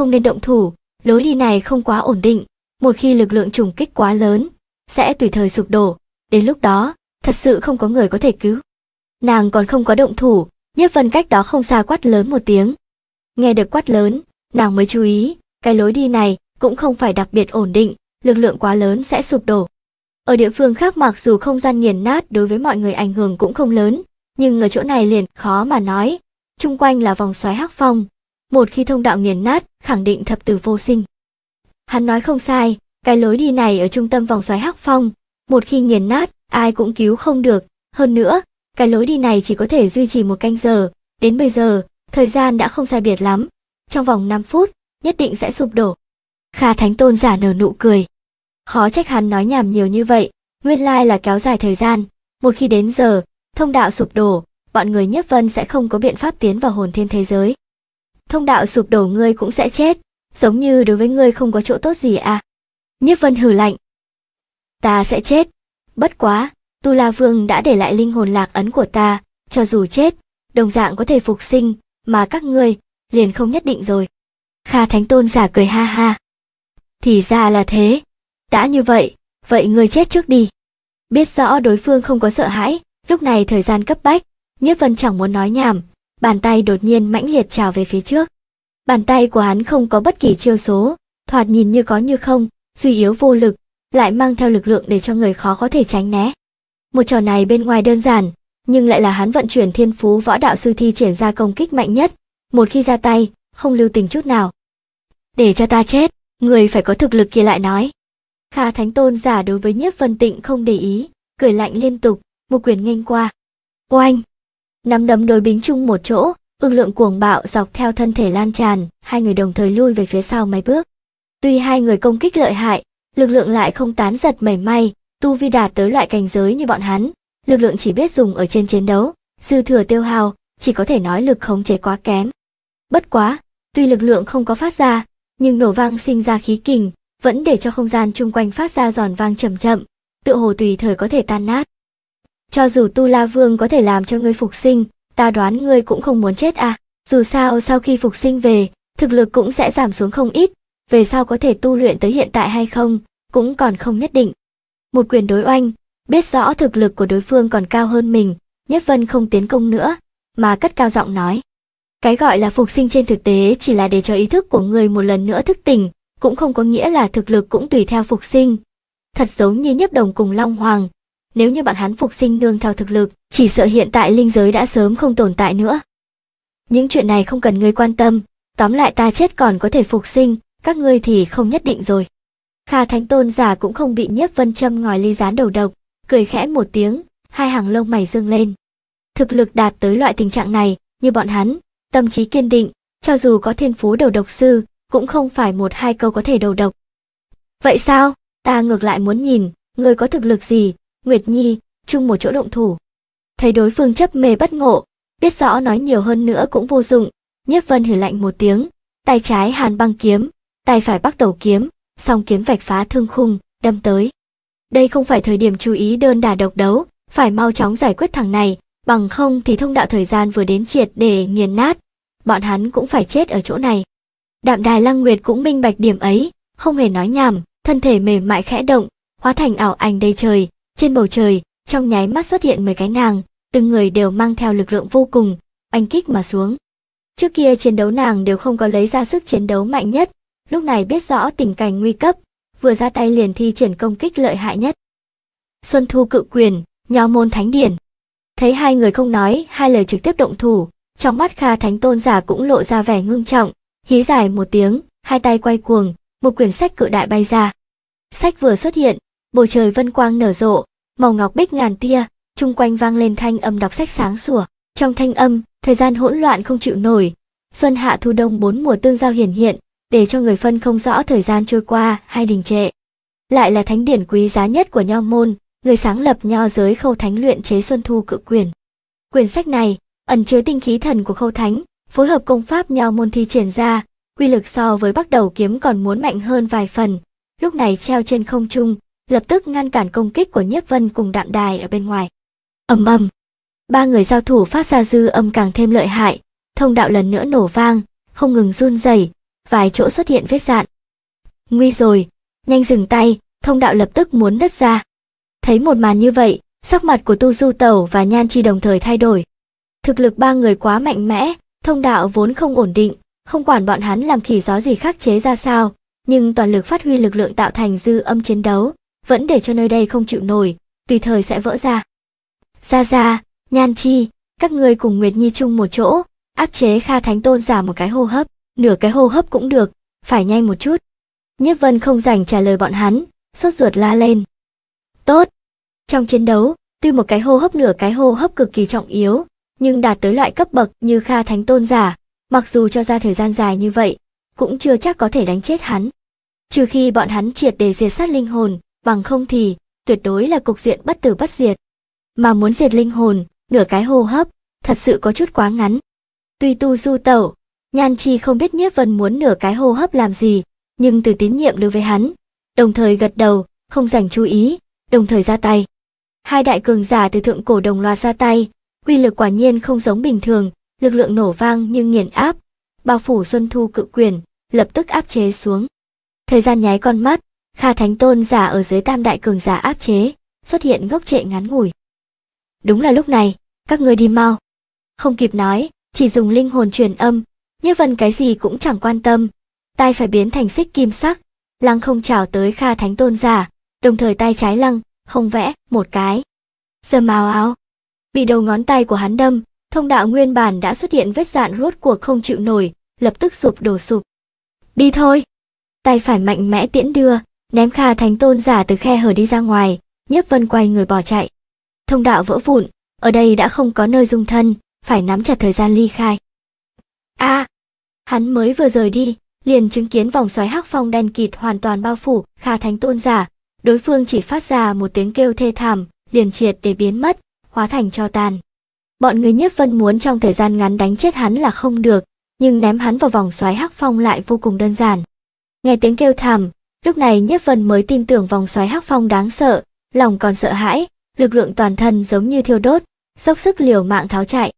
không nên động thủ, lối đi này không quá ổn định, một khi lực lượng trùng kích quá lớn, sẽ tùy thời sụp đổ, đến lúc đó, thật sự không có người có thể cứu. Nàng còn không có động thủ, nhất Vân cách đó không xa quát lớn một tiếng. Nghe được quát lớn, nàng mới chú ý, cái lối đi này cũng không phải đặc biệt ổn định, lực lượng quá lớn sẽ sụp đổ. Ở địa phương khác mặc dù không gian nghiền nát đối với mọi người ảnh hưởng cũng không lớn, nhưng ở chỗ này liền khó mà nói. Trung quanh là vòng xoáy hắc phong, một khi thông đạo nghiền nát khẳng định thập tử vô sinh hắn nói không sai cái lối đi này ở trung tâm vòng xoáy hắc phong một khi nghiền nát ai cũng cứu không được hơn nữa cái lối đi này chỉ có thể duy trì một canh giờ đến bây giờ thời gian đã không sai biệt lắm trong vòng 5 phút nhất định sẽ sụp đổ kha thánh tôn giả nở nụ cười khó trách hắn nói nhảm nhiều như vậy nguyên lai là kéo dài thời gian một khi đến giờ thông đạo sụp đổ bọn người nhất vân sẽ không có biện pháp tiến vào hồn thiên thế giới thông đạo sụp đổ ngươi cũng sẽ chết, giống như đối với ngươi không có chỗ tốt gì à. Nhiếp vân hừ lạnh. Ta sẽ chết. Bất quá, Tu La Vương đã để lại linh hồn lạc ấn của ta, cho dù chết, đồng dạng có thể phục sinh, mà các ngươi liền không nhất định rồi. Kha Thánh Tôn giả cười ha ha. Thì ra là thế. Đã như vậy, vậy ngươi chết trước đi. Biết rõ đối phương không có sợ hãi, lúc này thời gian cấp bách, Nhiếp Vân chẳng muốn nói nhảm, bàn tay đột nhiên mãnh liệt trào về phía trước. Bàn tay của hắn không có bất kỳ chiêu số, thoạt nhìn như có như không, suy yếu vô lực, lại mang theo lực lượng để cho người khó có thể tránh né. Một trò này bên ngoài đơn giản, nhưng lại là hắn vận chuyển thiên phú võ đạo sư thi triển ra công kích mạnh nhất, một khi ra tay, không lưu tình chút nào. Để cho ta chết, người phải có thực lực kia lại nói. Kha Thánh Tôn giả đối với Nhiếp Vân Tịnh không để ý, cười lạnh liên tục, một quyền nghênh qua. Oanh! nắm đấm đối bính chung một chỗ, ương lượng cuồng bạo dọc theo thân thể lan tràn, hai người đồng thời lui về phía sau mấy bước. Tuy hai người công kích lợi hại, lực lượng lại không tán giật mảy may, tu vi đạt tới loại cảnh giới như bọn hắn, lực lượng chỉ biết dùng ở trên chiến đấu, dư thừa tiêu hao, chỉ có thể nói lực khống chế quá kém. Bất quá, tuy lực lượng không có phát ra, nhưng nổ vang sinh ra khí kình, vẫn để cho không gian chung quanh phát ra giòn vang chậm chậm, tựa hồ tùy thời có thể tan nát cho dù tu la vương có thể làm cho ngươi phục sinh ta đoán ngươi cũng không muốn chết à dù sao sau khi phục sinh về thực lực cũng sẽ giảm xuống không ít về sau có thể tu luyện tới hiện tại hay không cũng còn không nhất định một quyền đối oanh biết rõ thực lực của đối phương còn cao hơn mình nhất vân không tiến công nữa mà cất cao giọng nói cái gọi là phục sinh trên thực tế chỉ là để cho ý thức của người một lần nữa thức tỉnh cũng không có nghĩa là thực lực cũng tùy theo phục sinh thật giống như nhiếp đồng cùng long hoàng nếu như bọn hắn phục sinh nương theo thực lực, chỉ sợ hiện tại linh giới đã sớm không tồn tại nữa. Những chuyện này không cần ngươi quan tâm, tóm lại ta chết còn có thể phục sinh, các ngươi thì không nhất định rồi. Kha Thánh Tôn giả cũng không bị nhiếp vân châm ngòi ly gián đầu độc, cười khẽ một tiếng, hai hàng lông mày dương lên. Thực lực đạt tới loại tình trạng này, như bọn hắn, tâm trí kiên định, cho dù có thiên phú đầu độc sư, cũng không phải một hai câu có thể đầu độc. Vậy sao? Ta ngược lại muốn nhìn, người có thực lực gì, Nguyệt Nhi, chung một chỗ động thủ. Thấy đối phương chấp mê bất ngộ, biết rõ nói nhiều hơn nữa cũng vô dụng, Nhiếp Vân hử lạnh một tiếng, tay trái hàn băng kiếm, tay phải bắt đầu kiếm, song kiếm vạch phá thương khung, đâm tới. Đây không phải thời điểm chú ý đơn đả độc đấu, phải mau chóng giải quyết thằng này, bằng không thì thông đạo thời gian vừa đến triệt để nghiền nát, bọn hắn cũng phải chết ở chỗ này. Đạm Đài Lăng Nguyệt cũng minh bạch điểm ấy, không hề nói nhảm, thân thể mềm mại khẽ động, hóa thành ảo ảnh đầy trời, trên bầu trời, trong nháy mắt xuất hiện mười cái nàng, từng người đều mang theo lực lượng vô cùng, oanh kích mà xuống. Trước kia chiến đấu nàng đều không có lấy ra sức chiến đấu mạnh nhất, lúc này biết rõ tình cảnh nguy cấp, vừa ra tay liền thi triển công kích lợi hại nhất. Xuân Thu cự quyền, nho môn thánh điển. Thấy hai người không nói, hai lời trực tiếp động thủ, trong mắt Kha Thánh Tôn giả cũng lộ ra vẻ ngưng trọng, hí dài một tiếng, hai tay quay cuồng, một quyển sách cự đại bay ra. Sách vừa xuất hiện, bầu trời vân quang nở rộ, màu ngọc bích ngàn tia, chung quanh vang lên thanh âm đọc sách sáng sủa. Trong thanh âm, thời gian hỗn loạn không chịu nổi. Xuân hạ thu đông bốn mùa tương giao hiển hiện, để cho người phân không rõ thời gian trôi qua hay đình trệ. Lại là thánh điển quý giá nhất của nho môn, người sáng lập nho giới khâu thánh luyện chế xuân thu cự quyền. Quyển sách này ẩn chứa tinh khí thần của khâu thánh, phối hợp công pháp nho môn thi triển ra, quy lực so với bắt đầu kiếm còn muốn mạnh hơn vài phần. Lúc này treo trên không trung, lập tức ngăn cản công kích của Nhiếp Vân cùng Đạm Đài ở bên ngoài. Ầm ầm. Ba người giao thủ phát ra dư âm càng thêm lợi hại, thông đạo lần nữa nổ vang, không ngừng run rẩy, vài chỗ xuất hiện vết dạn. Nguy rồi, nhanh dừng tay, thông đạo lập tức muốn đứt ra. Thấy một màn như vậy, sắc mặt của Tu Du Tẩu và Nhan Chi đồng thời thay đổi. Thực lực ba người quá mạnh mẽ, thông đạo vốn không ổn định, không quản bọn hắn làm khỉ gió gì khắc chế ra sao, nhưng toàn lực phát huy lực lượng tạo thành dư âm chiến đấu, vẫn để cho nơi đây không chịu nổi tùy thời sẽ vỡ ra gia gia, nhan chi các ngươi cùng nguyệt nhi chung một chỗ áp chế kha thánh tôn giả một cái hô hấp nửa cái hô hấp cũng được phải nhanh một chút nhiếp vân không dành trả lời bọn hắn sốt ruột la lên tốt trong chiến đấu tuy một cái hô hấp nửa cái hô hấp cực kỳ trọng yếu nhưng đạt tới loại cấp bậc như kha thánh tôn giả mặc dù cho ra thời gian dài như vậy cũng chưa chắc có thể đánh chết hắn trừ khi bọn hắn triệt để diệt sát linh hồn bằng không thì tuyệt đối là cục diện bất tử bất diệt. Mà muốn diệt linh hồn, nửa cái hô hấp, thật sự có chút quá ngắn. Tuy tu du tẩu, Nhan Chi không biết Nhiếp Vân muốn nửa cái hô hấp làm gì, nhưng từ tín nhiệm đối với hắn, đồng thời gật đầu, không dành chú ý, đồng thời ra tay. Hai đại cường giả từ thượng cổ đồng loạt ra tay, quy lực quả nhiên không giống bình thường, lực lượng nổ vang nhưng nghiền áp, bao phủ Xuân Thu cự quyền, lập tức áp chế xuống. Thời gian nháy con mắt, Kha Thánh Tôn giả ở dưới tam đại cường giả áp chế, xuất hiện ngốc trệ ngắn ngủi. Đúng là lúc này, các ngươi đi mau. Không kịp nói, chỉ dùng linh hồn truyền âm, như vần cái gì cũng chẳng quan tâm. Tai phải biến thành xích kim sắc, lăng không chào tới Kha Thánh Tôn giả, đồng thời tay trái lăng, không vẽ, một cái. Giờ màu áo. Bị đầu ngón tay của hắn đâm, thông đạo nguyên bản đã xuất hiện vết dạn rốt cuộc không chịu nổi, lập tức sụp đổ sụp. Đi thôi. Tay phải mạnh mẽ tiễn đưa, ném khà thánh tôn giả từ khe hở đi ra ngoài nhiếp vân quay người bỏ chạy thông đạo vỡ vụn ở đây đã không có nơi dung thân phải nắm chặt thời gian ly khai a à, hắn mới vừa rời đi liền chứng kiến vòng xoáy hắc phong đen kịt hoàn toàn bao phủ kha thánh tôn giả đối phương chỉ phát ra một tiếng kêu thê thảm liền triệt để biến mất hóa thành cho tàn bọn người nhiếp vân muốn trong thời gian ngắn đánh chết hắn là không được nhưng ném hắn vào vòng xoáy hắc phong lại vô cùng đơn giản nghe tiếng kêu thảm Lúc này nhất Vân mới tin tưởng vòng xoáy hắc phong đáng sợ, lòng còn sợ hãi, lực lượng toàn thân giống như thiêu đốt, dốc sức liều mạng tháo chạy.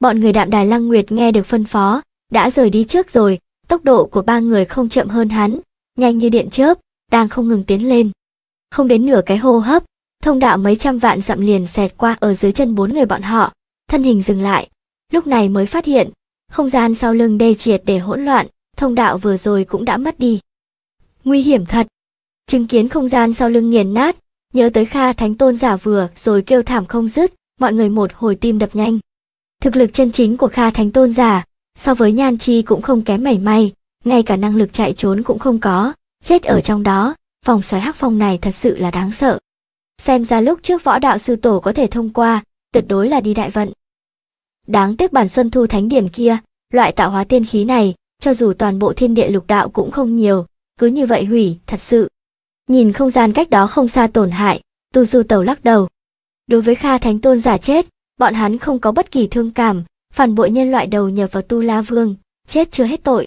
Bọn người đạm đài lăng nguyệt nghe được phân phó, đã rời đi trước rồi, tốc độ của ba người không chậm hơn hắn, nhanh như điện chớp, đang không ngừng tiến lên. Không đến nửa cái hô hấp, thông đạo mấy trăm vạn dặm liền xẹt qua ở dưới chân bốn người bọn họ, thân hình dừng lại. Lúc này mới phát hiện, không gian sau lưng đê triệt để hỗn loạn, thông đạo vừa rồi cũng đã mất đi nguy hiểm thật. Chứng kiến không gian sau lưng nghiền nát, nhớ tới Kha Thánh Tôn giả vừa rồi kêu thảm không dứt, mọi người một hồi tim đập nhanh. Thực lực chân chính của Kha Thánh Tôn giả so với Nhan Chi cũng không kém mảy may, ngay cả năng lực chạy trốn cũng không có, chết ở trong đó, vòng xoáy hắc phong này thật sự là đáng sợ. Xem ra lúc trước võ đạo sư tổ có thể thông qua, tuyệt đối là đi đại vận. Đáng tiếc bản xuân thu thánh điển kia, loại tạo hóa tiên khí này, cho dù toàn bộ thiên địa lục đạo cũng không nhiều, cứ như vậy hủy, thật sự. Nhìn không gian cách đó không xa tổn hại, Tu Du Tẩu lắc đầu. Đối với Kha Thánh Tôn giả chết, bọn hắn không có bất kỳ thương cảm, phản bội nhân loại đầu nhờ vào Tu La Vương, chết chưa hết tội.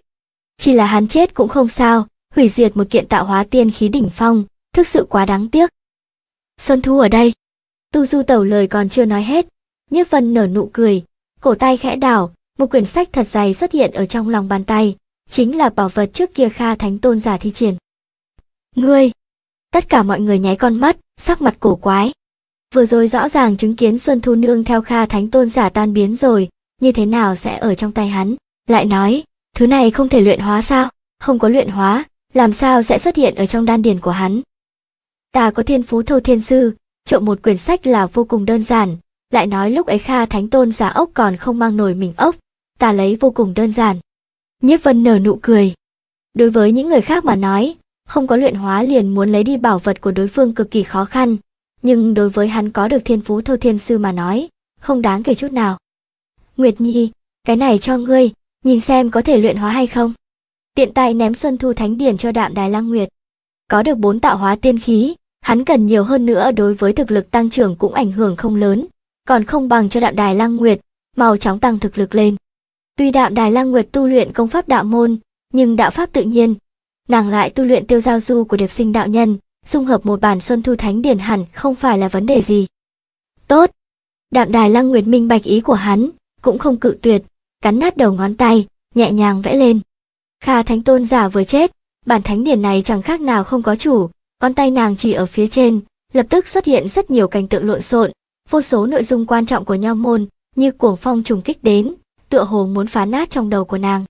Chỉ là hắn chết cũng không sao, hủy diệt một kiện tạo hóa tiên khí đỉnh phong, thực sự quá đáng tiếc. Xuân Thu ở đây. Tu Du Tẩu lời còn chưa nói hết, nhất Vân nở nụ cười, cổ tay khẽ đảo, một quyển sách thật dày xuất hiện ở trong lòng bàn tay, chính là bảo vật trước kia Kha Thánh Tôn giả thi triển. Ngươi! Tất cả mọi người nháy con mắt, sắc mặt cổ quái. Vừa rồi rõ ràng chứng kiến Xuân Thu Nương theo Kha Thánh Tôn giả tan biến rồi, như thế nào sẽ ở trong tay hắn, lại nói, thứ này không thể luyện hóa sao, không có luyện hóa, làm sao sẽ xuất hiện ở trong đan điền của hắn. Ta có thiên phú thâu thiên sư, trộm một quyển sách là vô cùng đơn giản, lại nói lúc ấy Kha Thánh Tôn giả ốc còn không mang nổi mình ốc, ta lấy vô cùng đơn giản. Nhiếp Vân nở nụ cười. Đối với những người khác mà nói, không có luyện hóa liền muốn lấy đi bảo vật của đối phương cực kỳ khó khăn, nhưng đối với hắn có được thiên phú thâu thiên sư mà nói, không đáng kể chút nào. Nguyệt Nhi, cái này cho ngươi, nhìn xem có thể luyện hóa hay không. Tiện tay ném Xuân Thu Thánh Điển cho Đạm Đài Lăng Nguyệt. Có được bốn tạo hóa tiên khí, hắn cần nhiều hơn nữa đối với thực lực tăng trưởng cũng ảnh hưởng không lớn, còn không bằng cho Đạm Đài Lăng Nguyệt, mau chóng tăng thực lực lên. Tuy đạm Đài Lăng Nguyệt tu luyện công pháp đạo môn, nhưng đạo pháp tự nhiên, nàng lại tu luyện tiêu giao du của điệp sinh đạo nhân, dung hợp một bản xuân thu thánh điển hẳn không phải là vấn đề gì. Tốt! Đạm Đài Lăng Nguyệt minh bạch ý của hắn, cũng không cự tuyệt, cắn nát đầu ngón tay, nhẹ nhàng vẽ lên. Kha Thánh Tôn giả vừa chết, bản thánh điển này chẳng khác nào không có chủ, ngón tay nàng chỉ ở phía trên, lập tức xuất hiện rất nhiều cảnh tượng lộn xộn, vô số nội dung quan trọng của nho môn, như cuồng phong trùng kích đến, tựa hồ muốn phá nát trong đầu của nàng.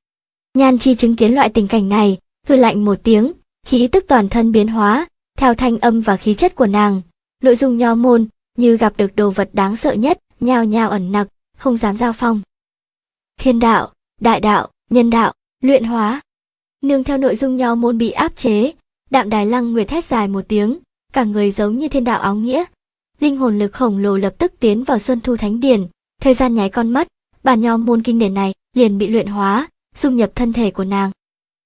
Nhan Chi chứng kiến loại tình cảnh này, hư lạnh một tiếng, khí tức toàn thân biến hóa, theo thanh âm và khí chất của nàng, nội dung nho môn, như gặp được đồ vật đáng sợ nhất, nhao nhao ẩn nặc, không dám giao phong. Thiên đạo, đại đạo, nhân đạo, luyện hóa. Nương theo nội dung nho môn bị áp chế, đạm đài lăng nguyệt thét dài một tiếng, cả người giống như thiên đạo áo nghĩa. Linh hồn lực khổng lồ lập tức tiến vào Xuân Thu Thánh Điển, thời gian nháy con mắt, bản nhóm môn kinh điển này liền bị luyện hóa, dung nhập thân thể của nàng.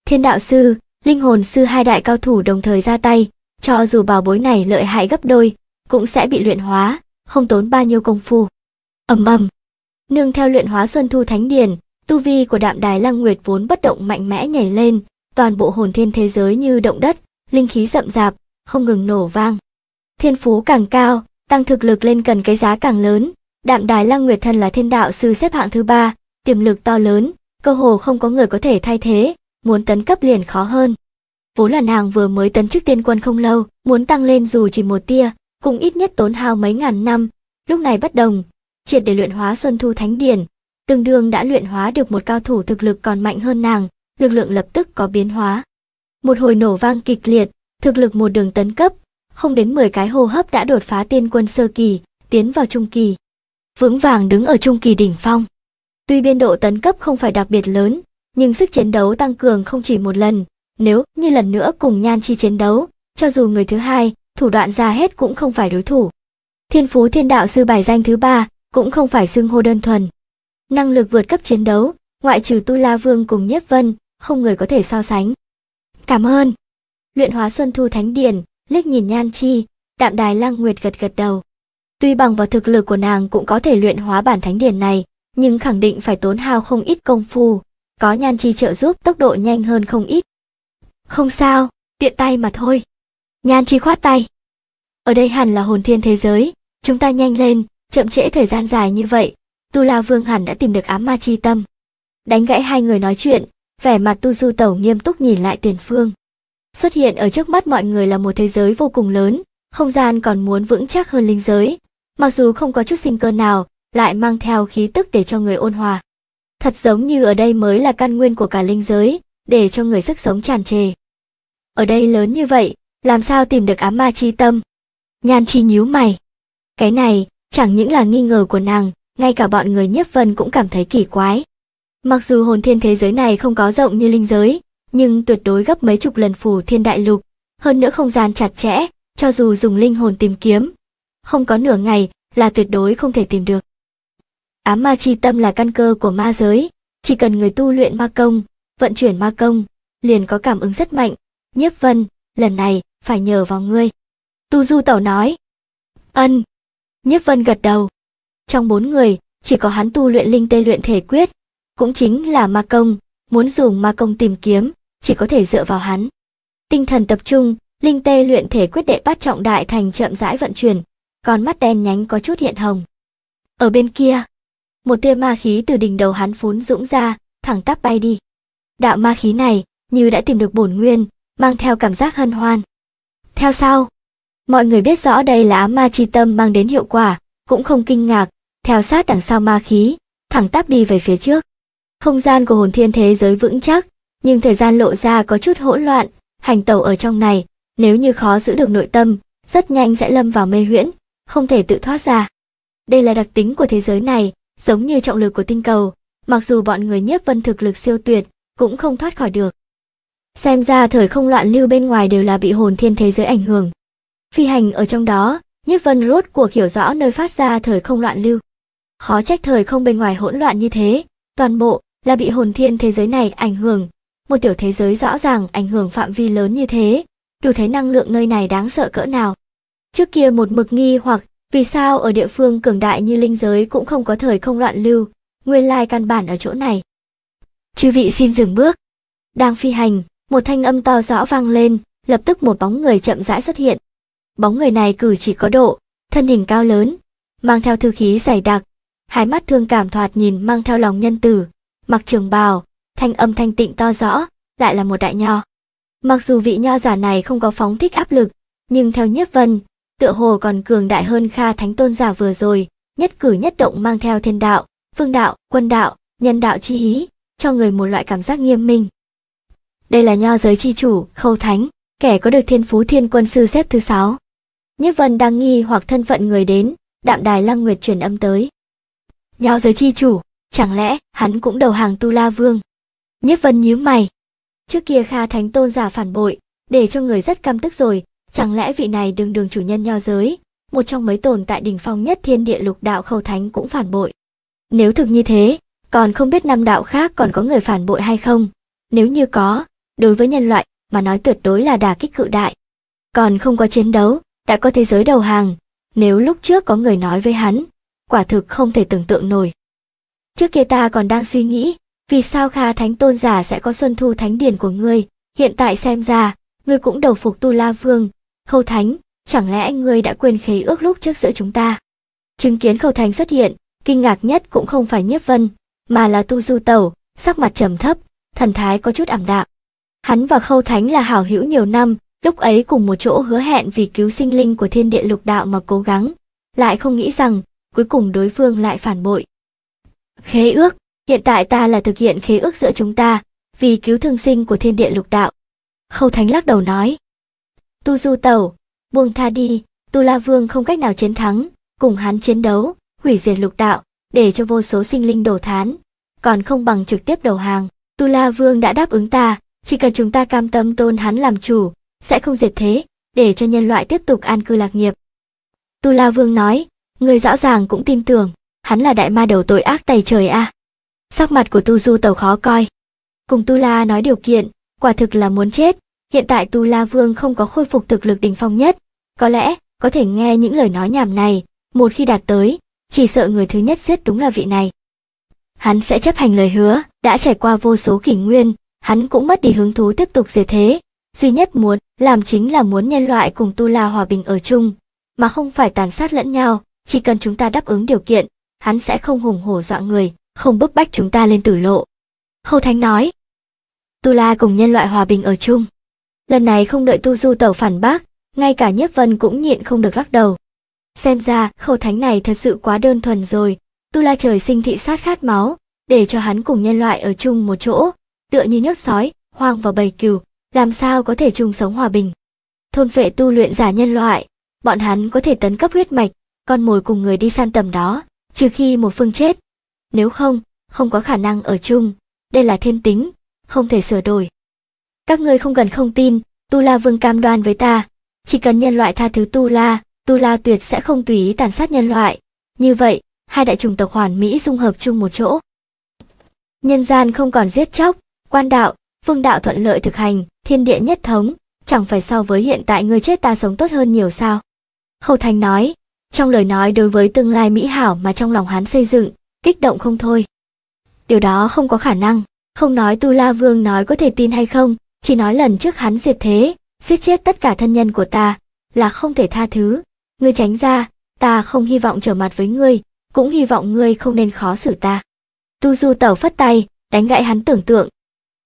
Thiên đạo sư, linh hồn sư hai đại cao thủ đồng thời ra tay, cho dù bảo bối này lợi hại gấp đôi, cũng sẽ bị luyện hóa, không tốn bao nhiêu công phu. Ầm ầm. Nương theo luyện hóa Xuân Thu Thánh Điển, tu vi của Đạm Đài Lăng Nguyệt vốn bất động mạnh mẽ nhảy lên, toàn bộ hồn thiên thế giới như động đất, linh khí rậm rạp, không ngừng nổ vang. Thiên phú càng cao, tăng thực lực lên cần cái giá càng lớn, Đạm Đài Lăng Nguyệt Thần là thiên đạo sư xếp hạng thứ ba, tiềm lực to lớn, cơ hồ không có người có thể thay thế, muốn tấn cấp liền khó hơn. Vốn là nàng vừa mới tấn chức tiên quân không lâu, muốn tăng lên dù chỉ một tia, cũng ít nhất tốn hao mấy ngàn năm, lúc này bất đồng, triệt để luyện hóa Xuân Thu Thánh Điển, tương đương đã luyện hóa được một cao thủ thực lực còn mạnh hơn nàng, lực lượng lập tức có biến hóa. Một hồi nổ vang kịch liệt, thực lực một đường tấn cấp, không đến 10 cái hô hấp đã đột phá tiên quân sơ kỳ, tiến vào trung kỳ vững vàng đứng ở trung kỳ đỉnh phong. Tuy biên độ tấn cấp không phải đặc biệt lớn, nhưng sức chiến đấu tăng cường không chỉ một lần, nếu như lần nữa cùng Nhan Chi chiến đấu, cho dù người thứ hai, thủ đoạn ra hết cũng không phải đối thủ. Thiên phú thiên đạo sư bài danh thứ ba cũng không phải xưng hô đơn thuần. Năng lực vượt cấp chiến đấu, ngoại trừ Tu La Vương cùng Nhiếp Vân, không người có thể so sánh. Cảm ơn. Luyện hóa Xuân Thu Thánh điển liếc nhìn Nhan Chi, Đạm Đài Lang Nguyệt gật gật đầu. Tuy bằng vào thực lực của nàng cũng có thể luyện hóa bản thánh điển này, nhưng khẳng định phải tốn hao không ít công phu, có nhan chi trợ giúp tốc độ nhanh hơn không ít. Không sao, tiện tay mà thôi. Nhan chi khoát tay. Ở đây hẳn là hồn thiên thế giới, chúng ta nhanh lên, chậm trễ thời gian dài như vậy, Tu La Vương hẳn đã tìm được ám ma chi tâm. Đánh gãy hai người nói chuyện, vẻ mặt Tu Du Tẩu nghiêm túc nhìn lại tiền phương. Xuất hiện ở trước mắt mọi người là một thế giới vô cùng lớn, không gian còn muốn vững chắc hơn linh giới, mặc dù không có chút sinh cơ nào, lại mang theo khí tức để cho người ôn hòa. Thật giống như ở đây mới là căn nguyên của cả linh giới, để cho người sức sống tràn trề. Ở đây lớn như vậy, làm sao tìm được ám ma chi tâm? Nhan chi nhíu mày. Cái này, chẳng những là nghi ngờ của nàng, ngay cả bọn người nhiếp vân cũng cảm thấy kỳ quái. Mặc dù hồn thiên thế giới này không có rộng như linh giới, nhưng tuyệt đối gấp mấy chục lần phủ thiên đại lục, hơn nữa không gian chặt chẽ, cho dù dùng linh hồn tìm kiếm, không có nửa ngày là tuyệt đối không thể tìm được. Ám ma chi tâm là căn cơ của ma giới, chỉ cần người tu luyện ma công, vận chuyển ma công, liền có cảm ứng rất mạnh. Nhiếp vân, lần này, phải nhờ vào ngươi. Tu du tẩu nói. Ân. Nhiếp vân gật đầu. Trong bốn người, chỉ có hắn tu luyện linh tê luyện thể quyết, cũng chính là ma công, muốn dùng ma công tìm kiếm, chỉ có thể dựa vào hắn. Tinh thần tập trung, linh tê luyện thể quyết đệ bát trọng đại thành chậm rãi vận chuyển, con mắt đen nhánh có chút hiện hồng. Ở bên kia, một tia ma khí từ đỉnh đầu hắn phún dũng ra, thẳng tắp bay đi. Đạo ma khí này, như đã tìm được bổn nguyên, mang theo cảm giác hân hoan. Theo sau, mọi người biết rõ đây là ám ma chi tâm mang đến hiệu quả, cũng không kinh ngạc, theo sát đằng sau ma khí, thẳng tắp đi về phía trước. Không gian của hồn thiên thế giới vững chắc, nhưng thời gian lộ ra có chút hỗn loạn, hành tẩu ở trong này, nếu như khó giữ được nội tâm, rất nhanh sẽ lâm vào mê huyễn, không thể tự thoát ra. Đây là đặc tính của thế giới này, giống như trọng lực của tinh cầu, mặc dù bọn người nhiếp vân thực lực siêu tuyệt, cũng không thoát khỏi được. Xem ra thời không loạn lưu bên ngoài đều là bị hồn thiên thế giới ảnh hưởng. Phi hành ở trong đó, nhiếp vân rốt cuộc hiểu rõ nơi phát ra thời không loạn lưu. Khó trách thời không bên ngoài hỗn loạn như thế, toàn bộ là bị hồn thiên thế giới này ảnh hưởng. Một tiểu thế giới rõ ràng ảnh hưởng phạm vi lớn như thế, đủ thấy năng lượng nơi này đáng sợ cỡ nào. Trước kia một mực nghi hoặc vì sao ở địa phương cường đại như linh giới cũng không có thời không loạn lưu, nguyên lai căn bản ở chỗ này. Chư vị xin dừng bước. Đang phi hành, một thanh âm to rõ vang lên, lập tức một bóng người chậm rãi xuất hiện. Bóng người này cử chỉ có độ, thân hình cao lớn, mang theo thư khí dày đặc, hai mắt thương cảm thoạt nhìn mang theo lòng nhân tử mặc trường bào, thanh âm thanh tịnh to rõ, lại là một đại nho. Mặc dù vị nho giả này không có phóng thích áp lực, nhưng theo Nhiếp Vân, tựa hồ còn cường đại hơn Kha Thánh Tôn giả vừa rồi, nhất cử nhất động mang theo thiên đạo, phương đạo, quân đạo, nhân đạo chi ý, cho người một loại cảm giác nghiêm minh. Đây là nho giới chi chủ, khâu thánh, kẻ có được thiên phú thiên quân sư xếp thứ sáu. Nhất Vân đang nghi hoặc thân phận người đến, đạm đài lăng nguyệt truyền âm tới. Nho giới chi chủ, chẳng lẽ hắn cũng đầu hàng Tu La Vương? Nhất Vân nhíu mày. Trước kia Kha Thánh Tôn giả phản bội, để cho người rất căm tức rồi, Chẳng lẽ vị này đường đường chủ nhân nho giới, một trong mấy tồn tại đỉnh phong nhất thiên địa lục đạo khâu thánh cũng phản bội. Nếu thực như thế, còn không biết năm đạo khác còn có người phản bội hay không. Nếu như có, đối với nhân loại mà nói tuyệt đối là đả kích cự đại. Còn không có chiến đấu, đã có thế giới đầu hàng, nếu lúc trước có người nói với hắn, quả thực không thể tưởng tượng nổi. Trước kia ta còn đang suy nghĩ, vì sao Kha Thánh Tôn giả sẽ có xuân thu thánh điển của ngươi, hiện tại xem ra, ngươi cũng đầu phục Tu La Vương, Khâu Thánh, chẳng lẽ anh ngươi đã quên khế ước lúc trước giữa chúng ta? Chứng kiến Khâu Thánh xuất hiện, kinh ngạc nhất cũng không phải Nhiếp Vân, mà là Tu Du Tẩu, sắc mặt trầm thấp, thần thái có chút ảm đạm. Hắn và Khâu Thánh là hảo hữu nhiều năm, lúc ấy cùng một chỗ hứa hẹn vì cứu sinh linh của thiên địa lục đạo mà cố gắng, lại không nghĩ rằng cuối cùng đối phương lại phản bội. Khế ước, hiện tại ta là thực hiện khế ước giữa chúng ta, vì cứu thương sinh của thiên địa lục đạo. Khâu Thánh lắc đầu nói, Tu du tẩu, buông tha đi, Tu La Vương không cách nào chiến thắng, cùng hắn chiến đấu, hủy diệt lục đạo, để cho vô số sinh linh đổ thán, còn không bằng trực tiếp đầu hàng. Tu La Vương đã đáp ứng ta, chỉ cần chúng ta cam tâm tôn hắn làm chủ, sẽ không diệt thế, để cho nhân loại tiếp tục an cư lạc nghiệp. Tu La Vương nói, người rõ ràng cũng tin tưởng, hắn là đại ma đầu tội ác tày trời a. À. Sắc mặt của Tu Du Tẩu khó coi. Cùng Tu La nói điều kiện, quả thực là muốn chết, hiện tại Tu La Vương không có khôi phục thực lực đỉnh phong nhất, có lẽ có thể nghe những lời nói nhảm này, một khi đạt tới, chỉ sợ người thứ nhất giết đúng là vị này. Hắn sẽ chấp hành lời hứa, đã trải qua vô số kỷ nguyên, hắn cũng mất đi hứng thú tiếp tục dề thế, duy nhất muốn làm chính là muốn nhân loại cùng Tu La hòa bình ở chung, mà không phải tàn sát lẫn nhau, chỉ cần chúng ta đáp ứng điều kiện, hắn sẽ không hùng hổ dọa người, không bức bách chúng ta lên tử lộ. Khâu Thánh nói, Tu La cùng nhân loại hòa bình ở chung, Lần này không đợi Tu Du Tẩu phản bác, ngay cả Nhiếp Vân cũng nhịn không được lắc đầu. Xem ra, khẩu thánh này thật sự quá đơn thuần rồi, Tu La trời sinh thị sát khát máu, để cho hắn cùng nhân loại ở chung một chỗ, tựa như nhốt sói, hoang và bầy cừu, làm sao có thể chung sống hòa bình. Thôn vệ tu luyện giả nhân loại, bọn hắn có thể tấn cấp huyết mạch, con mồi cùng người đi san tầm đó, trừ khi một phương chết. Nếu không, không có khả năng ở chung, đây là thiên tính, không thể sửa đổi các ngươi không cần không tin tu la vương cam đoan với ta chỉ cần nhân loại tha thứ tu la tu la tuyệt sẽ không tùy ý tàn sát nhân loại như vậy hai đại chủng tộc hoàn mỹ dung hợp chung một chỗ nhân gian không còn giết chóc quan đạo phương đạo thuận lợi thực hành thiên địa nhất thống chẳng phải so với hiện tại người chết ta sống tốt hơn nhiều sao khâu thành nói trong lời nói đối với tương lai mỹ hảo mà trong lòng hắn xây dựng kích động không thôi điều đó không có khả năng không nói tu la vương nói có thể tin hay không chỉ nói lần trước hắn diệt thế, giết chết tất cả thân nhân của ta, là không thể tha thứ. Ngươi tránh ra, ta không hy vọng trở mặt với ngươi, cũng hy vọng ngươi không nên khó xử ta. Tu Du Tẩu phất tay, đánh gãy hắn tưởng tượng.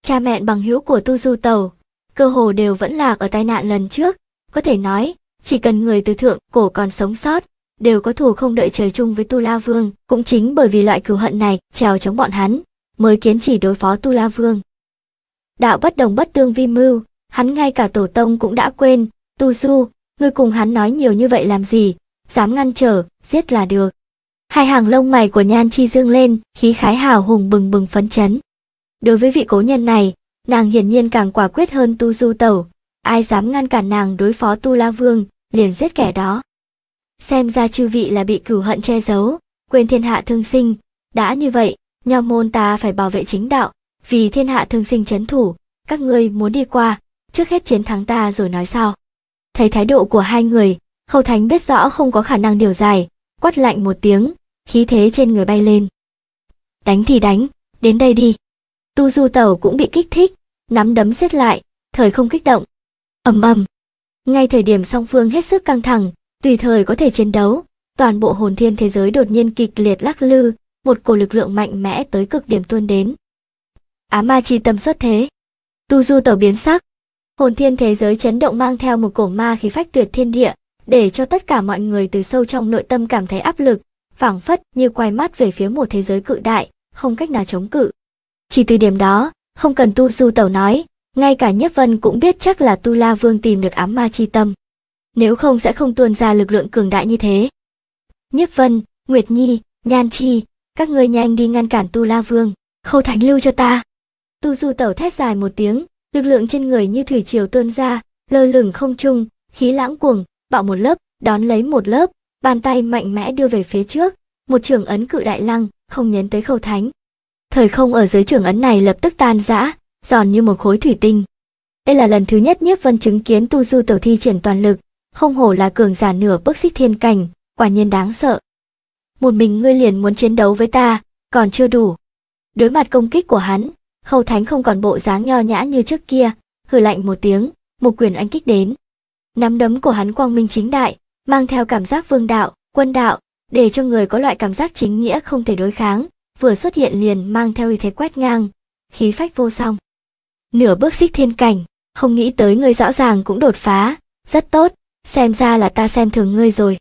Cha mẹ bằng hữu của Tu Du Tẩu, cơ hồ đều vẫn lạc ở tai nạn lần trước, có thể nói, chỉ cần người từ thượng cổ còn sống sót, đều có thù không đợi trời chung với Tu La Vương, cũng chính bởi vì loại cừu hận này trèo chống bọn hắn, mới kiến chỉ đối phó Tu La Vương đạo bất đồng bất tương vi mưu, hắn ngay cả tổ tông cũng đã quên, tu su, người cùng hắn nói nhiều như vậy làm gì, dám ngăn trở, giết là được. Hai hàng lông mày của Nhan Chi dương lên, khí khái hào hùng bừng bừng phấn chấn. Đối với vị cố nhân này, nàng hiển nhiên càng quả quyết hơn tu du tẩu, ai dám ngăn cản nàng đối phó tu la vương, liền giết kẻ đó. Xem ra chư vị là bị cửu hận che giấu, quên thiên hạ thương sinh, đã như vậy, nho môn ta phải bảo vệ chính đạo, vì thiên hạ thương sinh chấn thủ các ngươi muốn đi qua trước hết chiến thắng ta rồi nói sao thấy thái độ của hai người khâu thánh biết rõ không có khả năng điều dài quát lạnh một tiếng khí thế trên người bay lên đánh thì đánh đến đây đi tu du tẩu cũng bị kích thích nắm đấm siết lại thời không kích động ầm ầm ngay thời điểm song phương hết sức căng thẳng tùy thời có thể chiến đấu toàn bộ hồn thiên thế giới đột nhiên kịch liệt lắc lư một cổ lực lượng mạnh mẽ tới cực điểm tuôn đến Á ma chi tâm xuất thế. Tu du tẩu biến sắc. Hồn thiên thế giới chấn động mang theo một cổ ma khí phách tuyệt thiên địa, để cho tất cả mọi người từ sâu trong nội tâm cảm thấy áp lực, phảng phất như quay mắt về phía một thế giới cự đại, không cách nào chống cự. Chỉ từ điểm đó, không cần tu du tẩu nói, ngay cả Nhất Vân cũng biết chắc là Tu La Vương tìm được ám ma chi tâm. Nếu không sẽ không tuôn ra lực lượng cường đại như thế. Nhất Vân, Nguyệt Nhi, Nhan Chi, các ngươi nhanh đi ngăn cản Tu La Vương, khâu thánh lưu cho ta. Tu Du Tẩu thét dài một tiếng, lực lượng trên người như thủy triều tuôn ra, lơ lửng không trung, khí lãng cuồng, bạo một lớp, đón lấy một lớp, bàn tay mạnh mẽ đưa về phía trước, một trường ấn cự đại lăng, không nhấn tới khâu thánh. Thời không ở dưới trường ấn này lập tức tan rã, giòn như một khối thủy tinh. Đây là lần thứ nhất Nhiếp Vân chứng kiến Tu Du Tẩu thi triển toàn lực, không hổ là cường giả nửa bước xích thiên cảnh, quả nhiên đáng sợ. Một mình ngươi liền muốn chiến đấu với ta, còn chưa đủ. Đối mặt công kích của hắn, Khâu Thánh không còn bộ dáng nho nhã như trước kia, hừ lạnh một tiếng, một quyền anh kích đến. Nắm đấm của hắn quang minh chính đại, mang theo cảm giác vương đạo, quân đạo, để cho người có loại cảm giác chính nghĩa không thể đối kháng, vừa xuất hiện liền mang theo uy thế quét ngang, khí phách vô song. Nửa bước xích thiên cảnh, không nghĩ tới ngươi rõ ràng cũng đột phá, rất tốt, xem ra là ta xem thường ngươi rồi.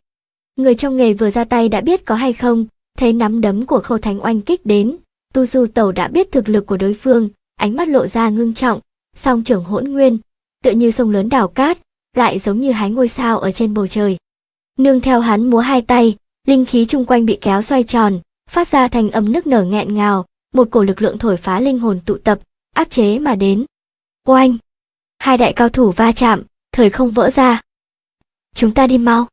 Người trong nghề vừa ra tay đã biết có hay không, thấy nắm đấm của khâu thánh oanh kích đến, Tu Du Tẩu đã biết thực lực của đối phương, ánh mắt lộ ra ngưng trọng, song trưởng hỗn nguyên, tựa như sông lớn đảo cát, lại giống như hái ngôi sao ở trên bầu trời. Nương theo hắn múa hai tay, linh khí chung quanh bị kéo xoay tròn, phát ra thành âm nức nở nghẹn ngào, một cổ lực lượng thổi phá linh hồn tụ tập, áp chế mà đến. Oanh! Hai đại cao thủ va chạm, thời không vỡ ra. Chúng ta đi mau.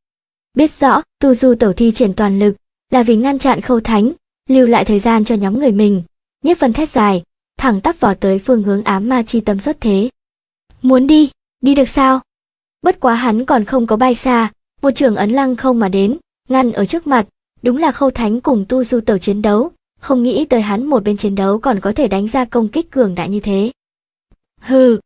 Biết rõ, Tu Du Tẩu thi triển toàn lực, là vì ngăn chặn khâu thánh, lưu lại thời gian cho nhóm người mình nhất phần thét dài thẳng tắp vào tới phương hướng ám ma chi tâm xuất thế muốn đi đi được sao bất quá hắn còn không có bay xa một trưởng ấn lăng không mà đến ngăn ở trước mặt đúng là khâu thánh cùng tu du tẩu chiến đấu không nghĩ tới hắn một bên chiến đấu còn có thể đánh ra công kích cường đại như thế hừ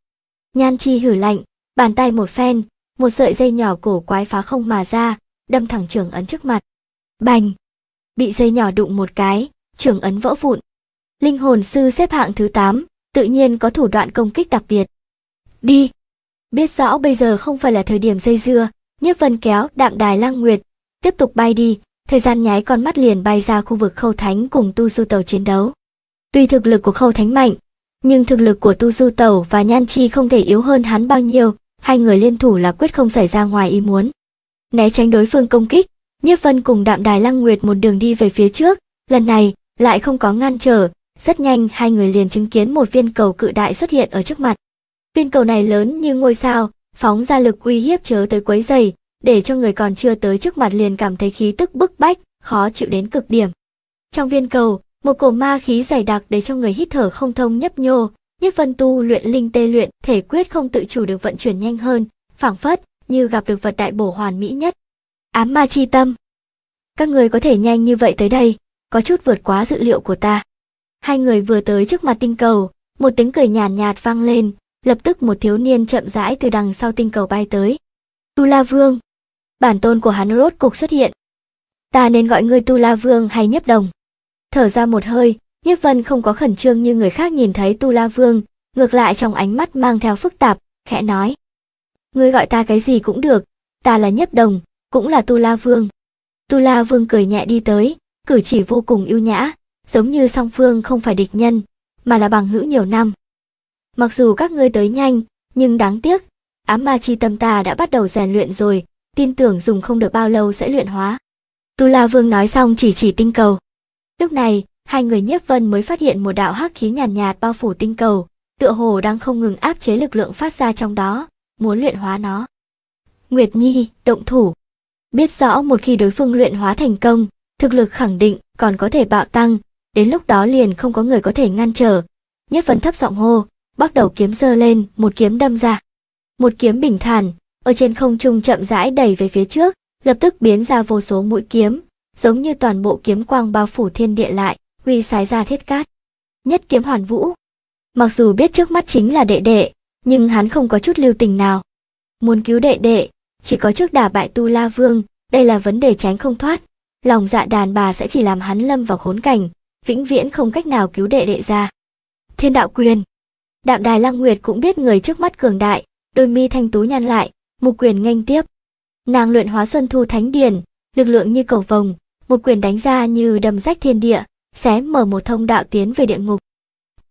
nhan chi hử lạnh bàn tay một phen một sợi dây nhỏ cổ quái phá không mà ra đâm thẳng trưởng ấn trước mặt bành bị dây nhỏ đụng một cái, trưởng ấn vỡ vụn. Linh hồn sư xếp hạng thứ 8, tự nhiên có thủ đoạn công kích đặc biệt. Đi! Biết rõ bây giờ không phải là thời điểm dây dưa, nhiếp vân kéo đạm đài lang nguyệt, tiếp tục bay đi, thời gian nháy con mắt liền bay ra khu vực khâu thánh cùng tu du tàu chiến đấu. Tuy thực lực của khâu thánh mạnh, nhưng thực lực của tu du tàu và nhan chi không thể yếu hơn hắn bao nhiêu, hai người liên thủ là quyết không xảy ra ngoài ý muốn. Né tránh đối phương công kích, Nhiếp Vân cùng Đạm Đài Lăng Nguyệt một đường đi về phía trước, lần này lại không có ngăn trở, rất nhanh hai người liền chứng kiến một viên cầu cự đại xuất hiện ở trước mặt. Viên cầu này lớn như ngôi sao, phóng ra lực uy hiếp chớ tới quấy dày, để cho người còn chưa tới trước mặt liền cảm thấy khí tức bức bách, khó chịu đến cực điểm. Trong viên cầu, một cổ ma khí dày đặc để cho người hít thở không thông nhấp nhô, Nhất Vân tu luyện linh tê luyện, thể quyết không tự chủ được vận chuyển nhanh hơn, phảng phất như gặp được vật đại bổ hoàn mỹ nhất. Ám ma chi tâm. Các người có thể nhanh như vậy tới đây, có chút vượt quá dự liệu của ta. Hai người vừa tới trước mặt tinh cầu, một tiếng cười nhàn nhạt, nhạt vang lên, lập tức một thiếu niên chậm rãi từ đằng sau tinh cầu bay tới. Tu La Vương. Bản tôn của hắn rốt cục xuất hiện. Ta nên gọi ngươi Tu La Vương hay Nhiếp Đồng? Thở ra một hơi, Nhiếp Vân không có khẩn trương như người khác nhìn thấy Tu La Vương, ngược lại trong ánh mắt mang theo phức tạp, khẽ nói. Ngươi gọi ta cái gì cũng được, ta là Nhiếp Đồng, cũng là Tu La Vương. Tu La Vương cười nhẹ đi tới, cử chỉ vô cùng ưu nhã, giống như song phương không phải địch nhân, mà là bằng hữu nhiều năm. Mặc dù các ngươi tới nhanh, nhưng đáng tiếc, ám ma chi tâm ta đã bắt đầu rèn luyện rồi, tin tưởng dùng không được bao lâu sẽ luyện hóa. Tu La Vương nói xong chỉ chỉ tinh cầu. Lúc này, hai người nhiếp vân mới phát hiện một đạo hắc khí nhàn nhạt, nhạt bao phủ tinh cầu, tựa hồ đang không ngừng áp chế lực lượng phát ra trong đó, muốn luyện hóa nó. Nguyệt Nhi, động thủ biết rõ một khi đối phương luyện hóa thành công, thực lực khẳng định còn có thể bạo tăng, đến lúc đó liền không có người có thể ngăn trở. Nhất phấn thấp giọng hô, bắt đầu kiếm giơ lên, một kiếm đâm ra. Một kiếm bình thản, ở trên không trung chậm rãi đẩy về phía trước, lập tức biến ra vô số mũi kiếm, giống như toàn bộ kiếm quang bao phủ thiên địa lại, huy sái ra thiết cát. Nhất kiếm hoàn vũ. Mặc dù biết trước mắt chính là đệ đệ, nhưng hắn không có chút lưu tình nào. Muốn cứu đệ đệ, chỉ có trước đả bại tu la vương đây là vấn đề tránh không thoát lòng dạ đàn bà sẽ chỉ làm hắn lâm vào khốn cảnh vĩnh viễn không cách nào cứu đệ đệ ra thiên đạo quyền đạm đài lăng nguyệt cũng biết người trước mắt cường đại đôi mi thanh tú nhăn lại mục quyền nghênh tiếp nàng luyện hóa xuân thu thánh điền lực lượng như cầu vồng một quyền đánh ra như đầm rách thiên địa xé mở một thông đạo tiến về địa ngục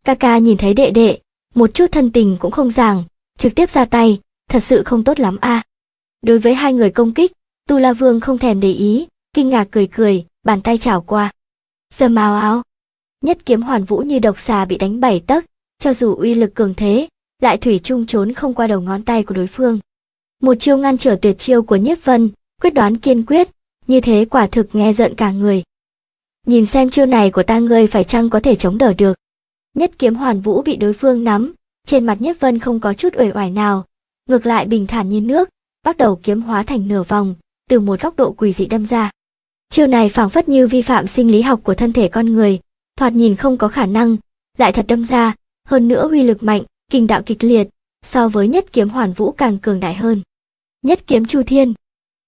ca ca nhìn thấy đệ đệ một chút thân tình cũng không giảng trực tiếp ra tay thật sự không tốt lắm a à. Đối với hai người công kích, Tu La Vương không thèm để ý, kinh ngạc cười cười, bàn tay chảo qua. Giờ màu áo. Nhất kiếm hoàn vũ như độc xà bị đánh bảy tấc, cho dù uy lực cường thế, lại thủy chung trốn không qua đầu ngón tay của đối phương. Một chiêu ngăn trở tuyệt chiêu của nhất Vân, quyết đoán kiên quyết, như thế quả thực nghe giận cả người. Nhìn xem chiêu này của ta ngươi phải chăng có thể chống đỡ được. Nhất kiếm hoàn vũ bị đối phương nắm, trên mặt nhất Vân không có chút uể oải nào, ngược lại bình thản như nước, bắt đầu kiếm hóa thành nửa vòng, từ một góc độ quỷ dị đâm ra. Chiêu này phảng phất như vi phạm sinh lý học của thân thể con người, thoạt nhìn không có khả năng, lại thật đâm ra, hơn nữa uy lực mạnh, kinh đạo kịch liệt, so với nhất kiếm hoàn vũ càng cường đại hơn. Nhất kiếm chu thiên.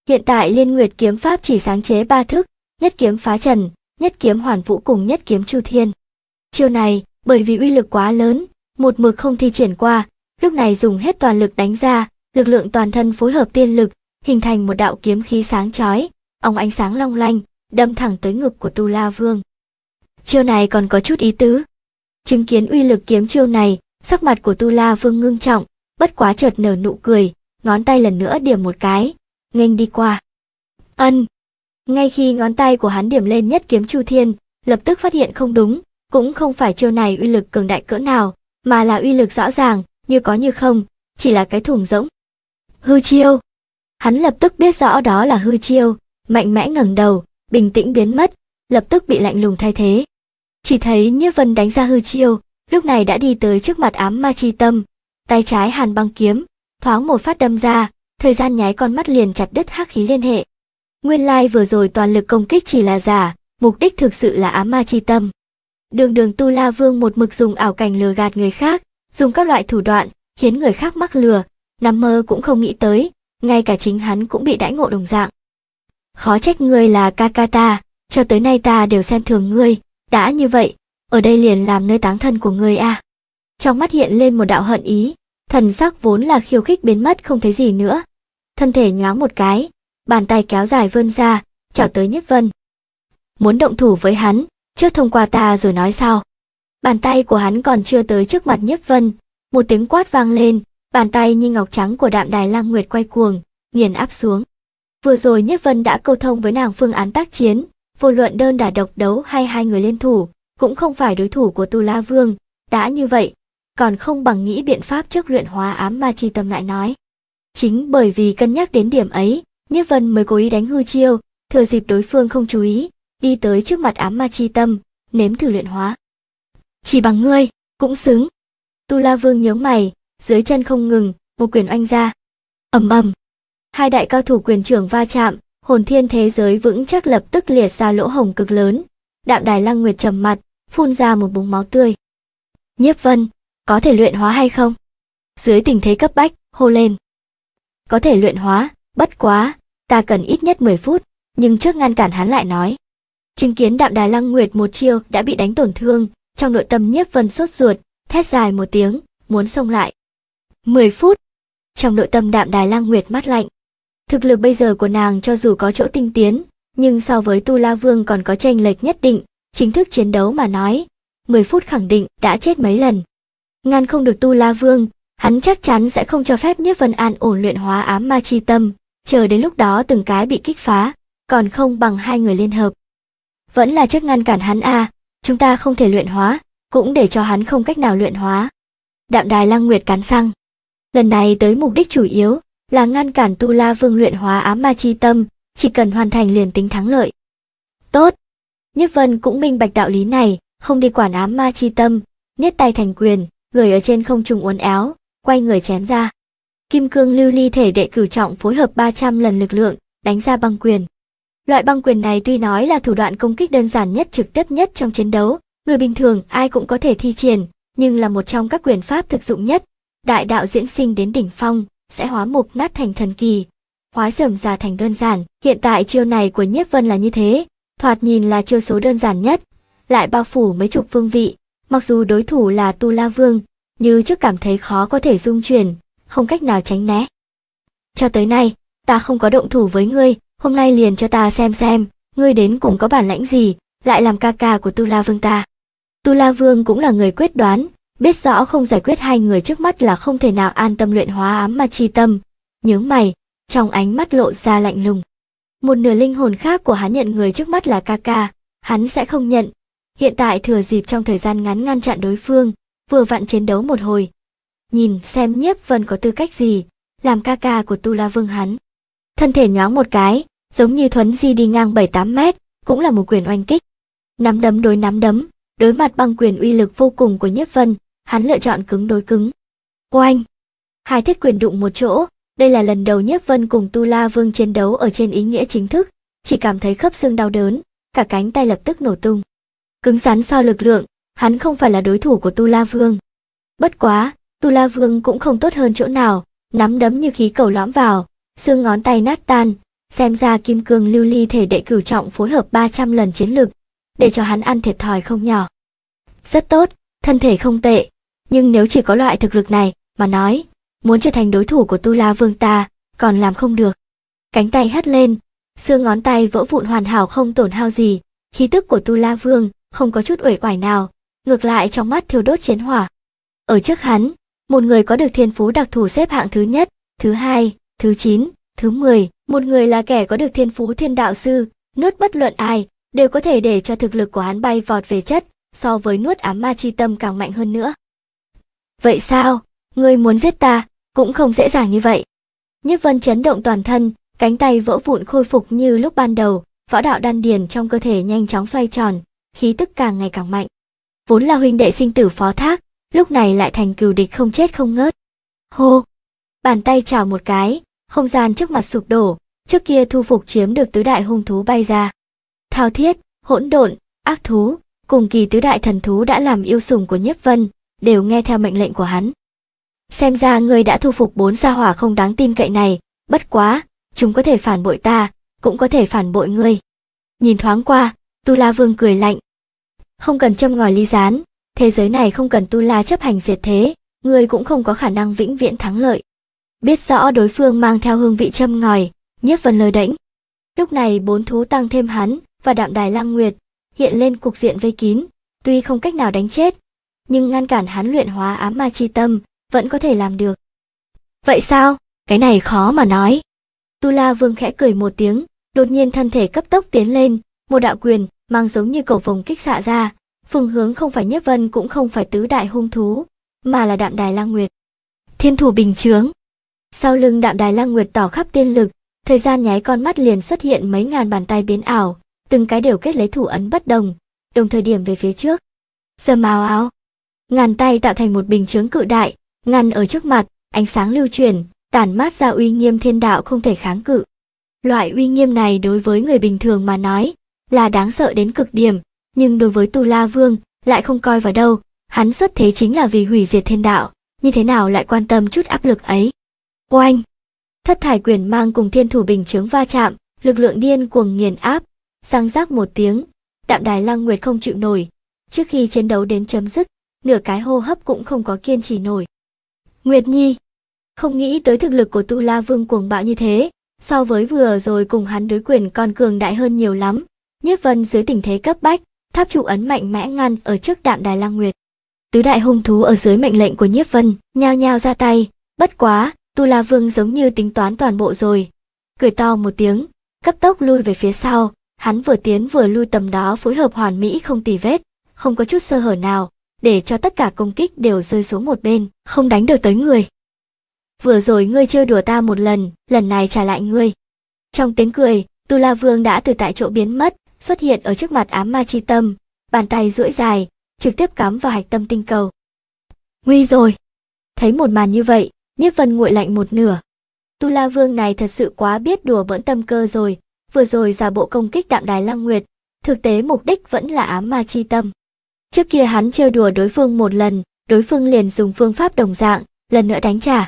Hiện tại Liên Nguyệt kiếm pháp chỉ sáng chế ba thức, nhất kiếm phá trần, nhất kiếm hoàn vũ cùng nhất kiếm chu thiên. Chiêu này, bởi vì uy lực quá lớn, một mực không thi triển qua, lúc này dùng hết toàn lực đánh ra, lực lượng toàn thân phối hợp tiên lực, hình thành một đạo kiếm khí sáng chói, ông ánh sáng long lanh, đâm thẳng tới ngực của Tu La Vương. Chiêu này còn có chút ý tứ. Chứng kiến uy lực kiếm chiêu này, sắc mặt của Tu La Vương ngưng trọng, bất quá chợt nở nụ cười, ngón tay lần nữa điểm một cái, nghênh đi qua. Ân. Ngay khi ngón tay của hắn điểm lên nhất kiếm Chu Thiên, lập tức phát hiện không đúng, cũng không phải chiêu này uy lực cường đại cỡ nào, mà là uy lực rõ ràng, như có như không, chỉ là cái thủng rỗng hư chiêu hắn lập tức biết rõ đó là hư chiêu mạnh mẽ ngẩng đầu bình tĩnh biến mất lập tức bị lạnh lùng thay thế chỉ thấy nhiếp vân đánh ra hư chiêu lúc này đã đi tới trước mặt ám ma chi tâm tay trái hàn băng kiếm thoáng một phát đâm ra thời gian nháy con mắt liền chặt đứt hắc khí liên hệ nguyên lai vừa rồi toàn lực công kích chỉ là giả mục đích thực sự là ám ma chi tâm đường đường tu la vương một mực dùng ảo cảnh lừa gạt người khác dùng các loại thủ đoạn khiến người khác mắc lừa nằm mơ cũng không nghĩ tới, ngay cả chính hắn cũng bị đãi ngộ đồng dạng. Khó trách ngươi là ca ta, cho tới nay ta đều xem thường ngươi, đã như vậy, ở đây liền làm nơi táng thân của ngươi À. Trong mắt hiện lên một đạo hận ý, thần sắc vốn là khiêu khích biến mất không thấy gì nữa. Thân thể nhoáng một cái, bàn tay kéo dài vươn ra, chảo tới Nhất Vân. Muốn động thủ với hắn, trước thông qua ta rồi nói sao. Bàn tay của hắn còn chưa tới trước mặt Nhất Vân, một tiếng quát vang lên, bàn tay như ngọc trắng của đạm đài lang nguyệt quay cuồng, nghiền áp xuống. Vừa rồi Nhất Vân đã câu thông với nàng phương án tác chiến, vô luận đơn đả độc đấu hay hai người liên thủ, cũng không phải đối thủ của Tu La Vương, đã như vậy, còn không bằng nghĩ biện pháp trước luyện hóa ám ma chi tâm lại nói. Chính bởi vì cân nhắc đến điểm ấy, Nhất Vân mới cố ý đánh hư chiêu, thừa dịp đối phương không chú ý, đi tới trước mặt ám ma chi tâm, nếm thử luyện hóa. Chỉ bằng ngươi, cũng xứng. Tu La Vương nhớ mày, dưới chân không ngừng, một quyền oanh ra. ầm ầm. Hai đại cao thủ quyền trưởng va chạm, hồn thiên thế giới vững chắc lập tức liệt ra lỗ hồng cực lớn. Đạm Đài Lăng Nguyệt trầm mặt, phun ra một búng máu tươi. Nhiếp Vân, có thể luyện hóa hay không? Dưới tình thế cấp bách, hô lên. Có thể luyện hóa, bất quá, ta cần ít nhất 10 phút, nhưng trước ngăn cản hắn lại nói. Chứng kiến Đạm Đài Lăng Nguyệt một chiêu đã bị đánh tổn thương, trong nội tâm Nhiếp Vân sốt ruột, thét dài một tiếng, muốn xông lại. 10 phút. Trong nội tâm đạm đài lang nguyệt mát lạnh. Thực lực bây giờ của nàng cho dù có chỗ tinh tiến, nhưng so với Tu La Vương còn có tranh lệch nhất định, chính thức chiến đấu mà nói. 10 phút khẳng định đã chết mấy lần. Ngăn không được Tu La Vương, hắn chắc chắn sẽ không cho phép Nhất Vân An ổn luyện hóa ám ma chi tâm, chờ đến lúc đó từng cái bị kích phá, còn không bằng hai người liên hợp. Vẫn là trước ngăn cản hắn a, à, chúng ta không thể luyện hóa, cũng để cho hắn không cách nào luyện hóa. Đạm Đài Lăng Nguyệt cắn răng, Lần này tới mục đích chủ yếu là ngăn cản Tu La Vương luyện hóa ám ma chi tâm, chỉ cần hoàn thành liền tính thắng lợi. Tốt! Nhất Vân cũng minh bạch đạo lý này, không đi quản ám ma chi tâm, niết tay thành quyền, người ở trên không trùng uốn éo, quay người chém ra. Kim cương lưu ly thể đệ cửu trọng phối hợp 300 lần lực lượng, đánh ra băng quyền. Loại băng quyền này tuy nói là thủ đoạn công kích đơn giản nhất trực tiếp nhất trong chiến đấu, người bình thường ai cũng có thể thi triển, nhưng là một trong các quyền pháp thực dụng nhất, đại đạo diễn sinh đến đỉnh phong, sẽ hóa mục nát thành thần kỳ, hóa rầm già thành đơn giản. Hiện tại chiêu này của Nhiếp Vân là như thế, thoạt nhìn là chiêu số đơn giản nhất, lại bao phủ mấy chục vương vị. Mặc dù đối thủ là Tu La Vương, như trước cảm thấy khó có thể dung chuyển, không cách nào tránh né. Cho tới nay, ta không có động thủ với ngươi, hôm nay liền cho ta xem xem, ngươi đến cũng có bản lãnh gì, lại làm ca ca của Tu La Vương ta. Tu La Vương cũng là người quyết đoán, biết rõ không giải quyết hai người trước mắt là không thể nào an tâm luyện hóa ám mà chi tâm. Nhớ mày, trong ánh mắt lộ ra lạnh lùng. Một nửa linh hồn khác của hắn nhận người trước mắt là ca ca, hắn sẽ không nhận. Hiện tại thừa dịp trong thời gian ngắn ngăn chặn đối phương, vừa vặn chiến đấu một hồi. Nhìn xem nhiếp vân có tư cách gì, làm ca ca của Tu La Vương hắn. Thân thể nhoáng một cái, giống như thuấn di đi ngang bảy tám mét, cũng là một quyền oanh kích. Nắm đấm đối nắm đấm, đối mặt bằng quyền uy lực vô cùng của nhiếp vân, hắn lựa chọn cứng đối cứng. Oanh! Hai thiết quyền đụng một chỗ, đây là lần đầu Nhiếp Vân cùng Tu La Vương chiến đấu ở trên ý nghĩa chính thức, chỉ cảm thấy khớp xương đau đớn, cả cánh tay lập tức nổ tung. Cứng rắn so lực lượng, hắn không phải là đối thủ của Tu La Vương. Bất quá, Tu La Vương cũng không tốt hơn chỗ nào, nắm đấm như khí cầu lõm vào, xương ngón tay nát tan, xem ra kim cương lưu ly thể đệ cửu trọng phối hợp 300 lần chiến lực, để cho hắn ăn thiệt thòi không nhỏ. Rất tốt, thân thể không tệ, nhưng nếu chỉ có loại thực lực này mà nói, muốn trở thành đối thủ của Tu La Vương ta, còn làm không được. Cánh tay hất lên, xương ngón tay vỡ vụn hoàn hảo không tổn hao gì, khí tức của Tu La Vương không có chút uể oải nào, ngược lại trong mắt thiêu đốt chiến hỏa. Ở trước hắn, một người có được thiên phú đặc thù xếp hạng thứ nhất, thứ hai, thứ chín, thứ mười, một người là kẻ có được thiên phú thiên đạo sư, nuốt bất luận ai, đều có thể để cho thực lực của hắn bay vọt về chất, so với nuốt ám ma chi tâm càng mạnh hơn nữa. Vậy sao? Ngươi muốn giết ta, cũng không dễ dàng như vậy. nhất vân chấn động toàn thân, cánh tay vỡ vụn khôi phục như lúc ban đầu, võ đạo đan điền trong cơ thể nhanh chóng xoay tròn, khí tức càng ngày càng mạnh. Vốn là huynh đệ sinh tử phó thác, lúc này lại thành cừu địch không chết không ngớt. Hô! Bàn tay chảo một cái, không gian trước mặt sụp đổ, trước kia thu phục chiếm được tứ đại hung thú bay ra. Thao thiết, hỗn độn, ác thú, cùng kỳ tứ đại thần thú đã làm yêu sùng của nhất Vân, đều nghe theo mệnh lệnh của hắn. Xem ra ngươi đã thu phục bốn gia hỏa không đáng tin cậy này, bất quá, chúng có thể phản bội ta, cũng có thể phản bội ngươi. Nhìn thoáng qua, Tu La Vương cười lạnh. Không cần châm ngòi ly gián, thế giới này không cần Tu La chấp hành diệt thế, ngươi cũng không có khả năng vĩnh viễn thắng lợi. Biết rõ đối phương mang theo hương vị châm ngòi, nhiếp vân lời đảnh. Lúc này bốn thú tăng thêm hắn và đạm đài lang nguyệt, hiện lên cục diện vây kín, tuy không cách nào đánh chết, nhưng ngăn cản hắn luyện hóa ám ma chi tâm vẫn có thể làm được. Vậy sao? Cái này khó mà nói. Tu La Vương khẽ cười một tiếng, đột nhiên thân thể cấp tốc tiến lên, một đạo quyền mang giống như cầu vồng kích xạ ra, phương hướng không phải Nhất Vân cũng không phải tứ đại hung thú, mà là Đạm Đài Lang Nguyệt. Thiên thủ bình chướng. Sau lưng Đạm Đài Lang Nguyệt tỏ khắp tiên lực, thời gian nháy con mắt liền xuất hiện mấy ngàn bàn tay biến ảo, từng cái đều kết lấy thủ ấn bất đồng, đồng thời điểm về phía trước. Giờ màu áo, ngàn tay tạo thành một bình chướng cự đại, ngăn ở trước mặt, ánh sáng lưu chuyển, tản mát ra uy nghiêm thiên đạo không thể kháng cự. Loại uy nghiêm này đối với người bình thường mà nói là đáng sợ đến cực điểm, nhưng đối với Tu La Vương lại không coi vào đâu, hắn xuất thế chính là vì hủy diệt thiên đạo, như thế nào lại quan tâm chút áp lực ấy. Oanh! Thất thải quyền mang cùng thiên thủ bình chướng va chạm, lực lượng điên cuồng nghiền áp, răng rác một tiếng, đạm đài lăng nguyệt không chịu nổi. Trước khi chiến đấu đến chấm dứt, nửa cái hô hấp cũng không có kiên trì nổi. Nguyệt Nhi, không nghĩ tới thực lực của Tu La Vương cuồng bạo như thế, so với vừa rồi cùng hắn đối quyền còn cường đại hơn nhiều lắm. Nhất Vân dưới tình thế cấp bách, tháp trụ ấn mạnh mẽ ngăn ở trước đạm đài lang nguyệt. Tứ đại hung thú ở dưới mệnh lệnh của Nhất Vân, nhao nhao ra tay, bất quá, Tu La Vương giống như tính toán toàn bộ rồi. Cười to một tiếng, cấp tốc lui về phía sau, hắn vừa tiến vừa lui tầm đó phối hợp hoàn mỹ không tì vết, không có chút sơ hở nào, để cho tất cả công kích đều rơi xuống một bên, không đánh được tới người. Vừa rồi ngươi chơi đùa ta một lần, lần này trả lại ngươi. Trong tiếng cười, Tu La Vương đã từ tại chỗ biến mất, xuất hiện ở trước mặt ám ma chi tâm, bàn tay duỗi dài, trực tiếp cắm vào hạch tâm tinh cầu. Nguy rồi! Thấy một màn như vậy, Nhiếp Vân nguội lạnh một nửa. Tu La Vương này thật sự quá biết đùa bỡn tâm cơ rồi, vừa rồi giả bộ công kích đạm đài lăng nguyệt, thực tế mục đích vẫn là ám ma chi tâm. Trước kia hắn trêu đùa đối phương một lần, đối phương liền dùng phương pháp đồng dạng, lần nữa đánh trả.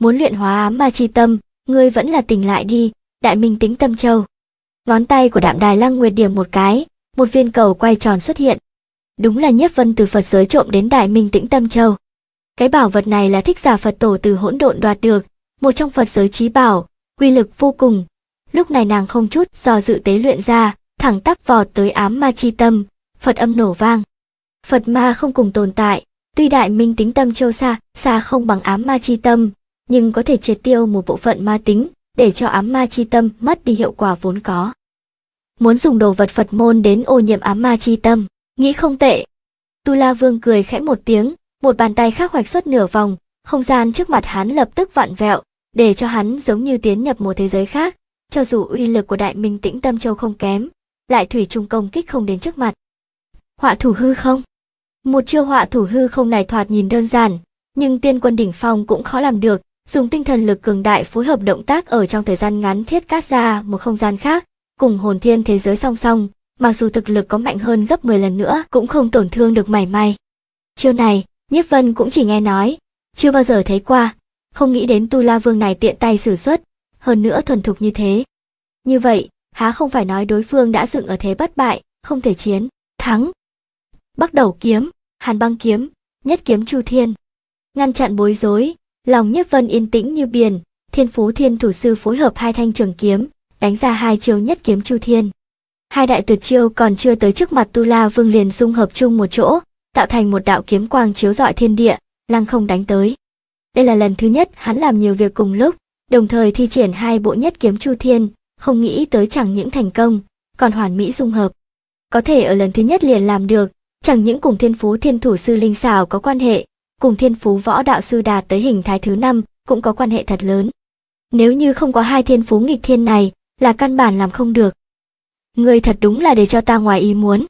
Muốn luyện hóa ám ma chi tâm, ngươi vẫn là tỉnh lại đi, đại minh tính tâm châu. Ngón tay của đạm đài lăng nguyệt điểm một cái, một viên cầu quay tròn xuất hiện. Đúng là nhất vân từ Phật giới trộm đến đại minh tĩnh tâm châu. Cái bảo vật này là thích giả Phật tổ từ hỗn độn đoạt được, một trong Phật giới trí bảo, quy lực vô cùng. Lúc này nàng không chút do dự tế luyện ra, thẳng tắp vọt tới ám ma chi tâm, Phật âm nổ vang. Phật ma không cùng tồn tại, tuy đại minh tính tâm châu xa, xa không bằng ám ma chi tâm, nhưng có thể triệt tiêu một bộ phận ma tính, để cho ám ma chi tâm mất đi hiệu quả vốn có. Muốn dùng đồ vật Phật môn đến ô nhiễm ám ma chi tâm, nghĩ không tệ. Tu La Vương cười khẽ một tiếng, một bàn tay khác hoạch xuất nửa vòng, không gian trước mặt hắn lập tức vặn vẹo, để cho hắn giống như tiến nhập một thế giới khác, cho dù uy lực của Đại Minh Tĩnh Tâm Châu không kém, lại thủy trung công kích không đến trước mặt. Họa thủ hư không? Một chiêu họa thủ hư không này thoạt nhìn đơn giản, nhưng tiên quân đỉnh phong cũng khó làm được, dùng tinh thần lực cường đại phối hợp động tác ở trong thời gian ngắn thiết cắt ra một không gian khác, cùng hồn thiên thế giới song song, mặc dù thực lực có mạnh hơn gấp 10 lần nữa cũng không tổn thương được mảy may. Chiêu này, Nhiếp Vân cũng chỉ nghe nói, chưa bao giờ thấy qua, không nghĩ đến Tu La Vương này tiện tay sử xuất, hơn nữa thuần thục như thế. Như vậy, há không phải nói đối phương đã dựng ở thế bất bại, không thể chiến, thắng. Bắt đầu kiếm, hàn băng kiếm nhất kiếm chu thiên ngăn chặn bối rối lòng Nhất vân yên tĩnh như biển thiên phú thiên thủ sư phối hợp hai thanh trường kiếm đánh ra hai chiêu nhất kiếm chu thiên hai đại tuyệt chiêu còn chưa tới trước mặt tu la vương liền dung hợp chung một chỗ tạo thành một đạo kiếm quang chiếu rọi thiên địa lăng không đánh tới đây là lần thứ nhất hắn làm nhiều việc cùng lúc đồng thời thi triển hai bộ nhất kiếm chu thiên không nghĩ tới chẳng những thành công còn hoàn mỹ dung hợp có thể ở lần thứ nhất liền làm được chẳng những cùng thiên phú thiên thủ sư linh xào có quan hệ, cùng thiên phú võ đạo sư đạt tới hình thái thứ năm cũng có quan hệ thật lớn. Nếu như không có hai thiên phú nghịch thiên này, là căn bản làm không được. Người thật đúng là để cho ta ngoài ý muốn.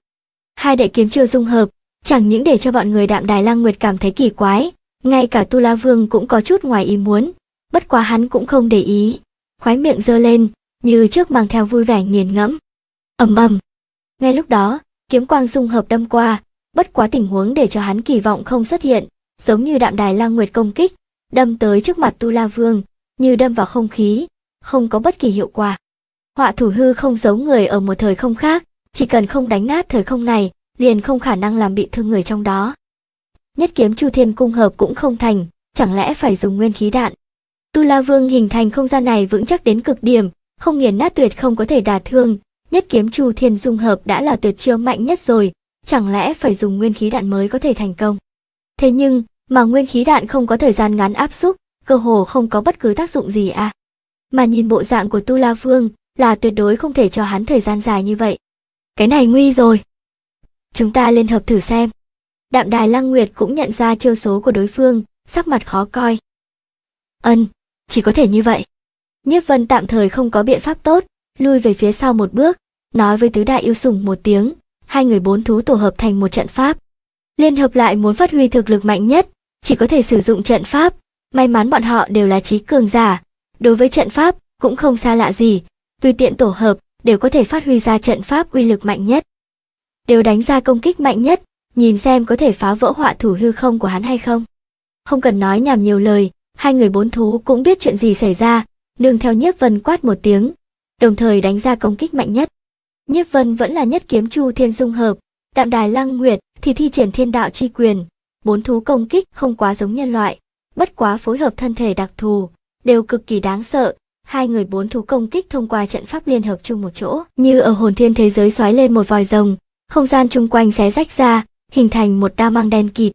Hai đệ kiếm chưa dung hợp, chẳng những để cho bọn người đạm đài lang nguyệt cảm thấy kỳ quái, ngay cả Tu La Vương cũng có chút ngoài ý muốn, bất quá hắn cũng không để ý, khoái miệng giơ lên, như trước mang theo vui vẻ nghiền ngẫm. Ầm ầm. Ngay lúc đó, kiếm quang dung hợp đâm qua, bất quá tình huống để cho hắn kỳ vọng không xuất hiện, giống như đạm đài lang nguyệt công kích, đâm tới trước mặt Tu La Vương, như đâm vào không khí, không có bất kỳ hiệu quả. Họa thủ hư không giấu người ở một thời không khác, chỉ cần không đánh nát thời không này, liền không khả năng làm bị thương người trong đó. Nhất kiếm Chu Thiên cung hợp cũng không thành, chẳng lẽ phải dùng nguyên khí đạn. Tu La Vương hình thành không gian này vững chắc đến cực điểm, không nghiền nát tuyệt không có thể đả thương, nhất kiếm Chu Thiên dung hợp đã là tuyệt chiêu mạnh nhất rồi, chẳng lẽ phải dùng nguyên khí đạn mới có thể thành công. Thế nhưng, mà nguyên khí đạn không có thời gian ngắn áp xúc, cơ hồ không có bất cứ tác dụng gì à. Mà nhìn bộ dạng của Tu La Vương là tuyệt đối không thể cho hắn thời gian dài như vậy. Cái này nguy rồi. Chúng ta liên hợp thử xem. Đạm đài Lăng Nguyệt cũng nhận ra chiêu số của đối phương, sắc mặt khó coi. Ân, chỉ có thể như vậy. Nhiếp Vân tạm thời không có biện pháp tốt, lui về phía sau một bước, nói với tứ đại yêu sủng một tiếng, hai người bốn thú tổ hợp thành một trận pháp. Liên hợp lại muốn phát huy thực lực mạnh nhất, chỉ có thể sử dụng trận pháp. May mắn bọn họ đều là trí cường giả. Đối với trận pháp, cũng không xa lạ gì. Tùy tiện tổ hợp, đều có thể phát huy ra trận pháp uy lực mạnh nhất. Đều đánh ra công kích mạnh nhất, nhìn xem có thể phá vỡ họa thủ hư không của hắn hay không. Không cần nói nhảm nhiều lời, hai người bốn thú cũng biết chuyện gì xảy ra, nương theo nhiếp vân quát một tiếng, đồng thời đánh ra công kích mạnh nhất. Nhiếp Vân vẫn là nhất kiếm chu thiên dung hợp, đạm đài lăng nguyệt thì thi triển thiên đạo chi quyền. Bốn thú công kích không quá giống nhân loại, bất quá phối hợp thân thể đặc thù, đều cực kỳ đáng sợ. Hai người bốn thú công kích thông qua trận pháp liên hợp chung một chỗ, như ở hồn thiên thế giới xoáy lên một vòi rồng, không gian chung quanh xé rách ra, hình thành một đao mang đen kịt.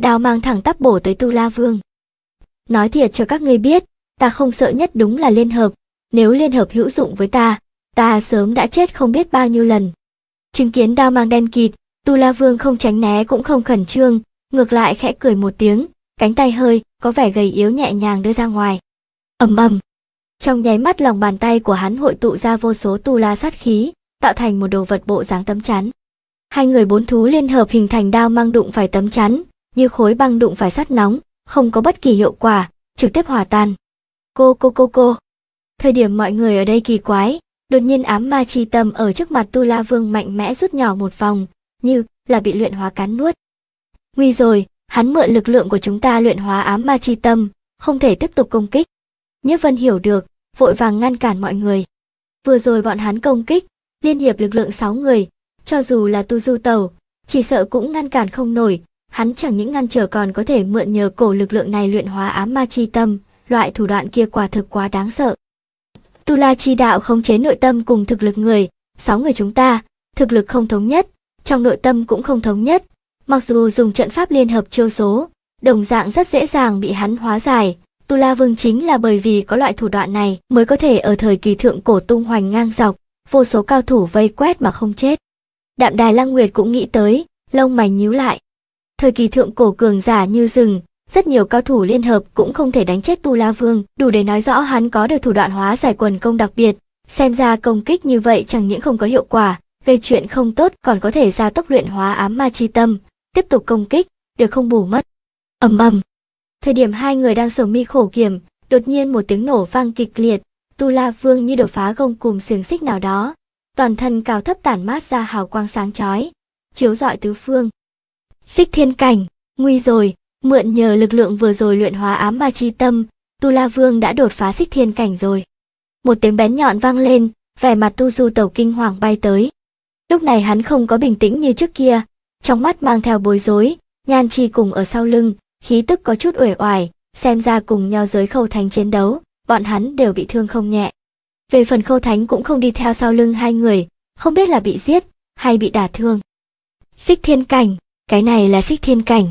Đao mang thẳng tắp bổ tới Tu La Vương. Nói thiệt cho các ngươi biết, ta không sợ nhất đúng là liên hợp, nếu liên hợp hữu dụng với ta, ta sớm đã chết không biết bao nhiêu lần. Chứng kiến đao mang đen kịt, Tu La Vương không tránh né cũng không khẩn trương, ngược lại khẽ cười một tiếng, cánh tay hơi, có vẻ gầy yếu nhẹ nhàng đưa ra ngoài. ầm ầm. Trong nháy mắt lòng bàn tay của hắn hội tụ ra vô số Tu La sát khí, tạo thành một đồ vật bộ dáng tấm chắn. Hai người bốn thú liên hợp hình thành đao mang đụng phải tấm chắn, như khối băng đụng phải sắt nóng, không có bất kỳ hiệu quả, trực tiếp hòa tan. Cô cô cô cô. Thời điểm mọi người ở đây kỳ quái, Đột nhiên ám ma chi tâm ở trước mặt Tu La Vương mạnh mẽ rút nhỏ một vòng, như là bị luyện hóa cắn nuốt. Nguy rồi, hắn mượn lực lượng của chúng ta luyện hóa ám ma chi tâm, không thể tiếp tục công kích. Nhất Vân hiểu được, vội vàng ngăn cản mọi người. Vừa rồi bọn hắn công kích, liên hiệp lực lượng 6 người, cho dù là tu du tàu, chỉ sợ cũng ngăn cản không nổi, hắn chẳng những ngăn trở còn có thể mượn nhờ cổ lực lượng này luyện hóa ám ma chi tâm, loại thủ đoạn kia quả thực quá đáng sợ. Tu La chi đạo khống chế nội tâm cùng thực lực người, sáu người chúng ta, thực lực không thống nhất, trong nội tâm cũng không thống nhất. Mặc dù dùng trận pháp liên hợp chiêu số, đồng dạng rất dễ dàng bị hắn hóa giải. Tu La Vương chính là bởi vì có loại thủ đoạn này mới có thể ở thời kỳ thượng cổ tung hoành ngang dọc, vô số cao thủ vây quét mà không chết. Đạm Đài Lăng Nguyệt cũng nghĩ tới, lông mày nhíu lại. Thời kỳ thượng cổ cường giả như rừng, rất nhiều cao thủ liên hợp cũng không thể đánh chết Tu La Vương, đủ để nói rõ hắn có được thủ đoạn hóa giải quần công đặc biệt. Xem ra công kích như vậy chẳng những không có hiệu quả, gây chuyện không tốt còn có thể gia tốc luyện hóa ám ma chi tâm, tiếp tục công kích, được không bù mất. ầm ầm. Thời điểm hai người đang sầu mi khổ kiểm, đột nhiên một tiếng nổ vang kịch liệt, Tu La Vương như đột phá gông cùm xiềng xích nào đó, toàn thân cao thấp tản mát ra hào quang sáng chói, chiếu rọi tứ phương. Xích thiên cảnh, nguy rồi, Mượn nhờ lực lượng vừa rồi luyện hóa ám ma chi tâm, Tu La Vương đã đột phá xích thiên cảnh rồi. Một tiếng bén nhọn vang lên, vẻ mặt Tu Du Tẩu kinh hoàng bay tới. Lúc này hắn không có bình tĩnh như trước kia, trong mắt mang theo bối rối, Nhan Chi cùng ở sau lưng, khí tức có chút uể oải, xem ra cùng nhau giới khâu thánh chiến đấu, bọn hắn đều bị thương không nhẹ. Về phần khâu thánh cũng không đi theo sau lưng hai người, không biết là bị giết hay bị đả thương. Xích thiên cảnh, cái này là xích thiên cảnh.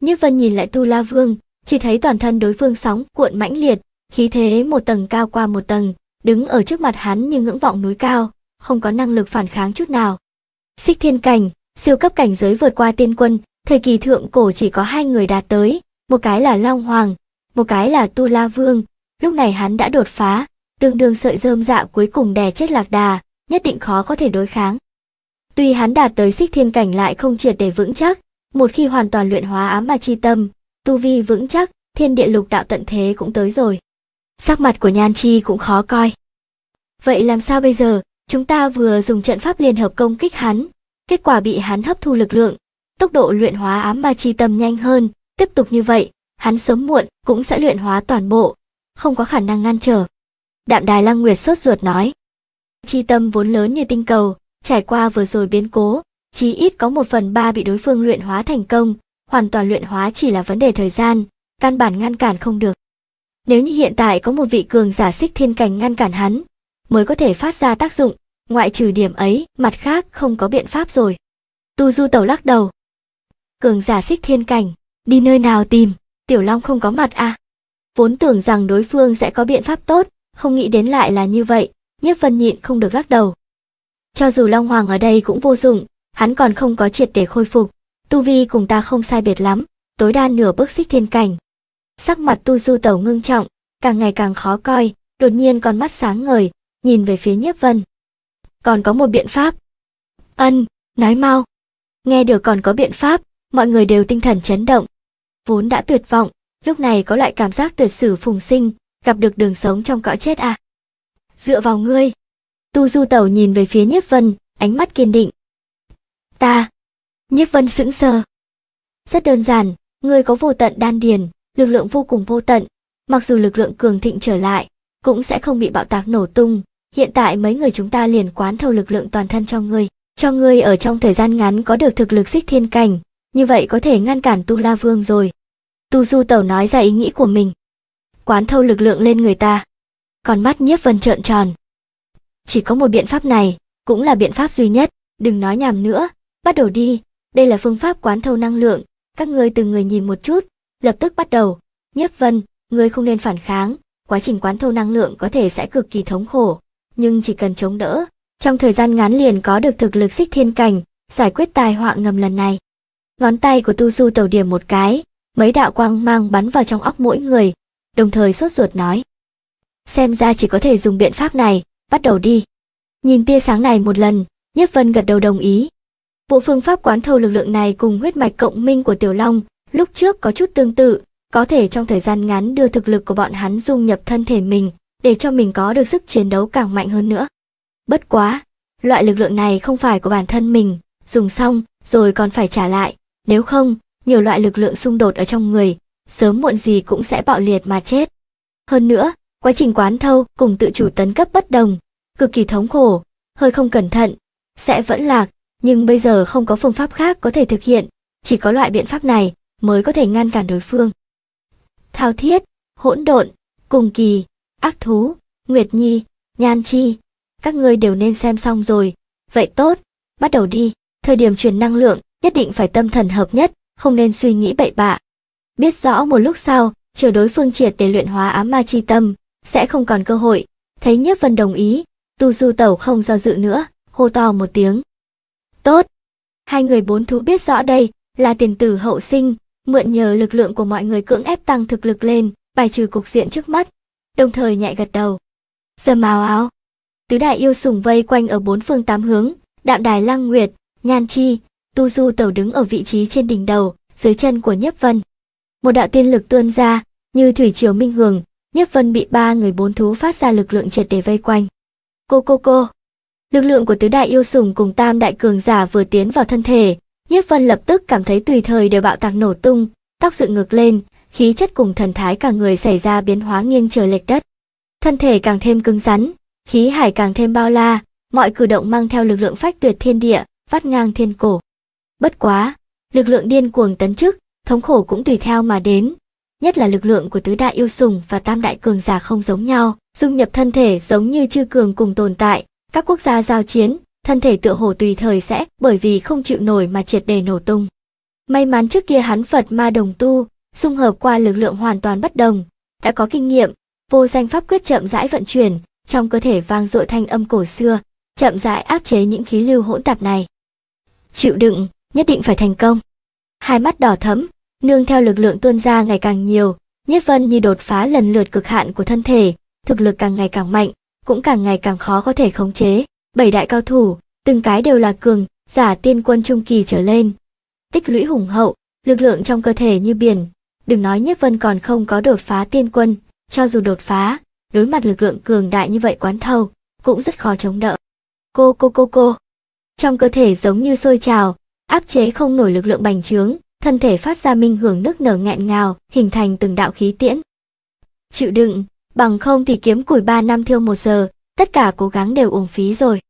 Như Vân nhìn lại Tu La Vương, chỉ thấy toàn thân đối phương sóng cuộn mãnh liệt, khí thế một tầng cao qua một tầng, đứng ở trước mặt hắn như ngưỡng vọng núi cao, không có năng lực phản kháng chút nào. Xích thiên cảnh, siêu cấp cảnh giới vượt qua tiên quân, thời kỳ thượng cổ chỉ có hai người đạt tới, một cái là Long Hoàng, một cái là Tu La Vương, lúc này hắn đã đột phá, tương đương sợi rơm dạ cuối cùng đè chết lạc đà, nhất định khó có thể đối kháng. Tuy hắn đạt tới xích thiên cảnh lại không triệt để vững chắc, một khi hoàn toàn luyện hóa ám ma chi tâm, tu vi vững chắc, thiên địa lục đạo tận thế cũng tới rồi. Sắc mặt của Nhan Chi cũng khó coi. Vậy làm sao bây giờ, chúng ta vừa dùng trận pháp liên hợp công kích hắn, kết quả bị hắn hấp thu lực lượng, tốc độ luyện hóa ám ma chi tâm nhanh hơn, tiếp tục như vậy, hắn sớm muộn cũng sẽ luyện hóa toàn bộ, không có khả năng ngăn trở. Đạm Đài Lăng Nguyệt sốt ruột nói. Chi tâm vốn lớn như tinh cầu, trải qua vừa rồi biến cố, chí ít có một phần ba bị đối phương luyện hóa thành công, hoàn toàn luyện hóa chỉ là vấn đề thời gian, căn bản ngăn cản không được. Nếu như hiện tại có một vị cường giả xích thiên cảnh ngăn cản hắn, mới có thể phát ra tác dụng, ngoại trừ điểm ấy, mặt khác không có biện pháp rồi. Tu Du Tẩu lắc đầu. Cường giả xích thiên cảnh, đi nơi nào tìm, Tiểu Long không có mặt à. Vốn tưởng rằng đối phương sẽ có biện pháp tốt, không nghĩ đến lại là như vậy, Nhiếp phân nhịn không được lắc đầu. Cho dù Long Hoàng ở đây cũng vô dụng, hắn còn không có triệt để khôi phục, tu vi cùng ta không sai biệt lắm, tối đa nửa bước xích thiên cảnh. Sắc mặt tu du tẩu ngưng trọng, càng ngày càng khó coi, đột nhiên con mắt sáng ngời, nhìn về phía nhiếp vân. Còn có một biện pháp. Ân, nói mau. Nghe được còn có biện pháp, mọi người đều tinh thần chấn động. Vốn đã tuyệt vọng, lúc này có loại cảm giác tuyệt sử phùng sinh, gặp được đường sống trong cõi chết à. Dựa vào ngươi. Tu du tẩu nhìn về phía nhiếp vân, ánh mắt kiên định. Ta. Nhiếp vân sững sờ. Rất đơn giản, người có vô tận đan điền, lực lượng vô cùng vô tận, mặc dù lực lượng cường thịnh trở lại, cũng sẽ không bị bạo tạc nổ tung. Hiện tại mấy người chúng ta liền quán thâu lực lượng toàn thân cho ngươi, cho ngươi ở trong thời gian ngắn có được thực lực xích thiên cảnh, như vậy có thể ngăn cản Tu La Vương rồi. Tu Du Tẩu nói ra ý nghĩ của mình. Quán thâu lực lượng lên người ta. Còn mắt nhiếp vân trợn tròn. Chỉ có một biện pháp này, cũng là biện pháp duy nhất, đừng nói nhảm nữa, Bắt đầu đi, đây là phương pháp quán thâu năng lượng, các ngươi từng người nhìn một chút, lập tức bắt đầu. nhất Vân, ngươi không nên phản kháng, quá trình quán thâu năng lượng có thể sẽ cực kỳ thống khổ, nhưng chỉ cần chống đỡ, trong thời gian ngắn liền có được thực lực xích thiên cảnh, giải quyết tai họa ngầm lần này. Ngón tay của Tu Du tàu điểm một cái, mấy đạo quang mang bắn vào trong óc mỗi người, đồng thời sốt ruột nói. Xem ra chỉ có thể dùng biện pháp này, bắt đầu đi. Nhìn tia sáng này một lần, Nhất Vân gật đầu đồng ý, Bộ phương pháp quán thâu lực lượng này cùng huyết mạch cộng minh của Tiểu Long lúc trước có chút tương tự, có thể trong thời gian ngắn đưa thực lực của bọn hắn dung nhập thân thể mình, để cho mình có được sức chiến đấu càng mạnh hơn nữa. Bất quá, loại lực lượng này không phải của bản thân mình, dùng xong rồi còn phải trả lại, nếu không, nhiều loại lực lượng xung đột ở trong người, sớm muộn gì cũng sẽ bạo liệt mà chết. Hơn nữa, quá trình quán thâu cùng tự chủ tấn cấp bất đồng, cực kỳ thống khổ, hơi không cẩn thận, sẽ vẫn lạc, nhưng bây giờ không có phương pháp khác có thể thực hiện, chỉ có loại biện pháp này mới có thể ngăn cản đối phương. Thao thiết, hỗn độn, cùng kỳ, ác thú, nguyệt nhi, nhan chi, các ngươi đều nên xem xong rồi, vậy tốt, bắt đầu đi, thời điểm chuyển năng lượng nhất định phải tâm thần hợp nhất, không nên suy nghĩ bậy bạ. Biết rõ một lúc sau, chờ đối phương triệt để luyện hóa ám ma chi tâm, sẽ không còn cơ hội, thấy nhiếp vân đồng ý, tu du tẩu không do dự nữa, hô to một tiếng, Tốt! Hai người bốn thú biết rõ đây là tiền tử hậu sinh, mượn nhờ lực lượng của mọi người cưỡng ép tăng thực lực lên, bài trừ cục diện trước mắt, đồng thời nhạy gật đầu. Giờ màu áo. Tứ đại yêu sùng vây quanh ở bốn phương tám hướng, đạm đài lăng nguyệt, nhan chi, tu du tẩu đứng ở vị trí trên đỉnh đầu, dưới chân của Nhấp Vân. Một đạo tiên lực tuôn ra, như thủy triều minh hưởng, Nhấp Vân bị ba người bốn thú phát ra lực lượng triệt để vây quanh. Cô cô cô, Lực lượng của tứ đại yêu sủng cùng tam đại cường giả vừa tiến vào thân thể, Nhiếp Vân lập tức cảm thấy tùy thời đều bạo tạc nổ tung, tóc dựng ngược lên, khí chất cùng thần thái cả người xảy ra biến hóa nghiêng trời lệch đất. Thân thể càng thêm cứng rắn, khí hải càng thêm bao la, mọi cử động mang theo lực lượng phách tuyệt thiên địa, vắt ngang thiên cổ. Bất quá, lực lượng điên cuồng tấn chức, thống khổ cũng tùy theo mà đến, nhất là lực lượng của tứ đại yêu sùng và tam đại cường giả không giống nhau, dung nhập thân thể giống như chư cường cùng tồn tại, các quốc gia giao chiến, thân thể tựa hồ tùy thời sẽ bởi vì không chịu nổi mà triệt đề nổ tung. May mắn trước kia hắn Phật ma đồng tu, xung hợp qua lực lượng hoàn toàn bất đồng, đã có kinh nghiệm, vô danh pháp quyết chậm rãi vận chuyển, trong cơ thể vang dội thanh âm cổ xưa, chậm rãi áp chế những khí lưu hỗn tạp này. Chịu đựng, nhất định phải thành công. Hai mắt đỏ thẫm, nương theo lực lượng tuôn ra ngày càng nhiều, Nhất Vân như đột phá lần lượt cực hạn của thân thể, thực lực càng ngày càng mạnh, cũng càng ngày càng khó có thể khống chế. Bảy đại cao thủ, từng cái đều là cường, giả tiên quân trung kỳ trở lên. Tích lũy hùng hậu, lực lượng trong cơ thể như biển. Đừng nói nhất Vân còn không có đột phá tiên quân, cho dù đột phá, đối mặt lực lượng cường đại như vậy quán thâu, cũng rất khó chống đỡ. Cô cô cô cô. Trong cơ thể giống như sôi trào, áp chế không nổi lực lượng bành trướng, thân thể phát ra minh hưởng nước nở nghẹn ngào, hình thành từng đạo khí tiễn. Chịu đựng, bằng không thì kiếm củi 3 năm thiêu một giờ, tất cả cố gắng đều uổng phí rồi.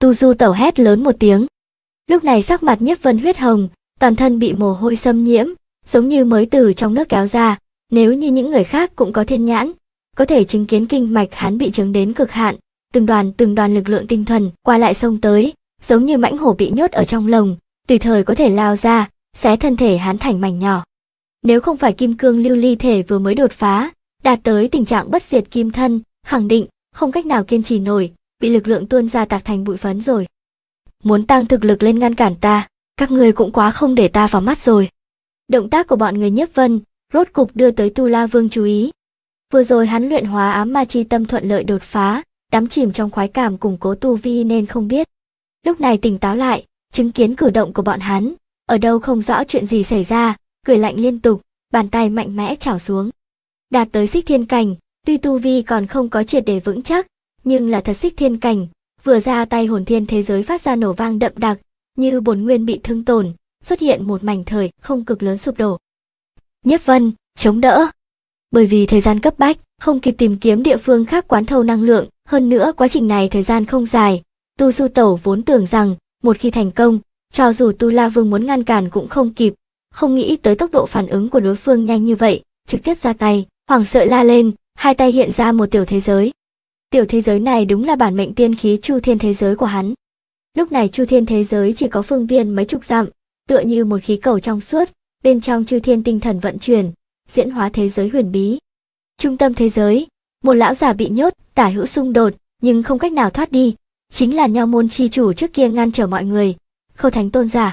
Tu Du tẩu hét lớn một tiếng. Lúc này sắc mặt Nhiếp Vân huyết hồng, toàn thân bị mồ hôi xâm nhiễm, giống như mới từ trong nước kéo ra, nếu như những người khác cũng có thiên nhãn, có thể chứng kiến kinh mạch hắn bị chứng đến cực hạn, từng đoàn từng đoàn lực lượng tinh thần qua lại sông tới, giống như mãnh hổ bị nhốt ở trong lồng, tùy thời có thể lao ra, xé thân thể hắn thành mảnh nhỏ. Nếu không phải kim cương lưu ly thể vừa mới đột phá, đạt tới tình trạng bất diệt kim thân, khẳng định không cách nào kiên trì nổi, bị lực lượng tuôn ra tạc thành bụi phấn rồi. Muốn tăng thực lực lên ngăn cản ta, các người cũng quá không để ta vào mắt rồi. Động tác của bọn người Nhiếp Vân rốt cục đưa tới Tu La Vương chú ý. Vừa rồi hắn luyện hóa ám ma chi tâm thuận lợi đột phá, đắm chìm trong khoái cảm củng cố tu vi nên không biết. Lúc này tỉnh táo lại, chứng kiến cử động của bọn hắn, ở đâu không rõ chuyện gì xảy ra, cười lạnh liên tục, bàn tay mạnh mẽ chảo xuống đạt tới xích thiên cảnh, tuy tu vi còn không có triệt để vững chắc, nhưng là thật xích thiên cảnh, vừa ra tay hồn thiên thế giới phát ra nổ vang đậm đặc, như bồn nguyên bị thương tổn, xuất hiện một mảnh thời không cực lớn sụp đổ. Nhất Vân, chống đỡ. Bởi vì thời gian cấp bách, không kịp tìm kiếm địa phương khác quán thâu năng lượng, hơn nữa quá trình này thời gian không dài. Tu Su Tẩu vốn tưởng rằng, một khi thành công, cho dù Tu La Vương muốn ngăn cản cũng không kịp, không nghĩ tới tốc độ phản ứng của đối phương nhanh như vậy, trực tiếp ra tay hoảng sợ la lên, hai tay hiện ra một tiểu thế giới. Tiểu thế giới này đúng là bản mệnh tiên khí chu thiên thế giới của hắn. Lúc này chu thiên thế giới chỉ có phương viên mấy chục dặm, tựa như một khí cầu trong suốt, bên trong chư thiên tinh thần vận chuyển, diễn hóa thế giới huyền bí. Trung tâm thế giới, một lão già bị nhốt, tả hữu xung đột, nhưng không cách nào thoát đi, chính là nho môn chi chủ trước kia ngăn trở mọi người, khâu thánh tôn giả.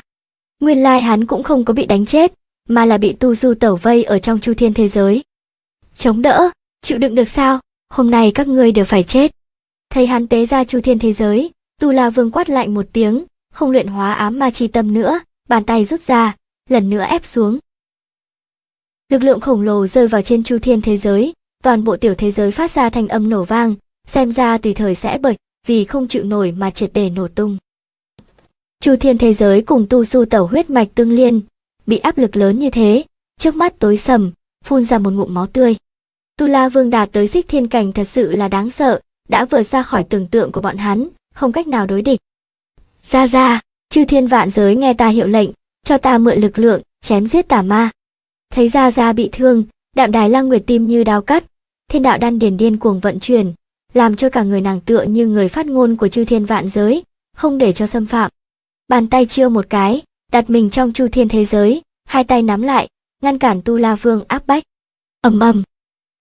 Nguyên lai hắn cũng không có bị đánh chết, mà là bị tu du tẩu vây ở trong chu thiên thế giới chống đỡ, chịu đựng được sao, hôm nay các ngươi đều phải chết. thầy hắn tế ra chu thiên thế giới, Tu La Vương quát lạnh một tiếng, không luyện hóa ám ma chi tâm nữa, bàn tay rút ra, lần nữa ép xuống. Lực lượng khổng lồ rơi vào trên chu thiên thế giới, toàn bộ tiểu thế giới phát ra thanh âm nổ vang, xem ra tùy thời sẽ bởi vì không chịu nổi mà triệt để nổ tung. Chu thiên thế giới cùng tu su tẩu huyết mạch tương liên, bị áp lực lớn như thế, trước mắt tối sầm, phun ra một ngụm máu tươi. Tu La Vương đạt tới xích thiên cảnh thật sự là đáng sợ, đã vượt ra khỏi tưởng tượng của bọn hắn, không cách nào đối địch. Ra ra, chư thiên vạn giới nghe ta hiệu lệnh, cho ta mượn lực lượng, chém giết tà ma. Thấy ra ra bị thương, đạm đài lang nguyệt tim như đao cắt, thiên đạo đan điền điên cuồng vận chuyển, làm cho cả người nàng tựa như người phát ngôn của chư thiên vạn giới, không để cho xâm phạm. Bàn tay chiêu một cái, đặt mình trong chu thiên thế giới, hai tay nắm lại, ngăn cản tu la vương áp bách. ầm ầm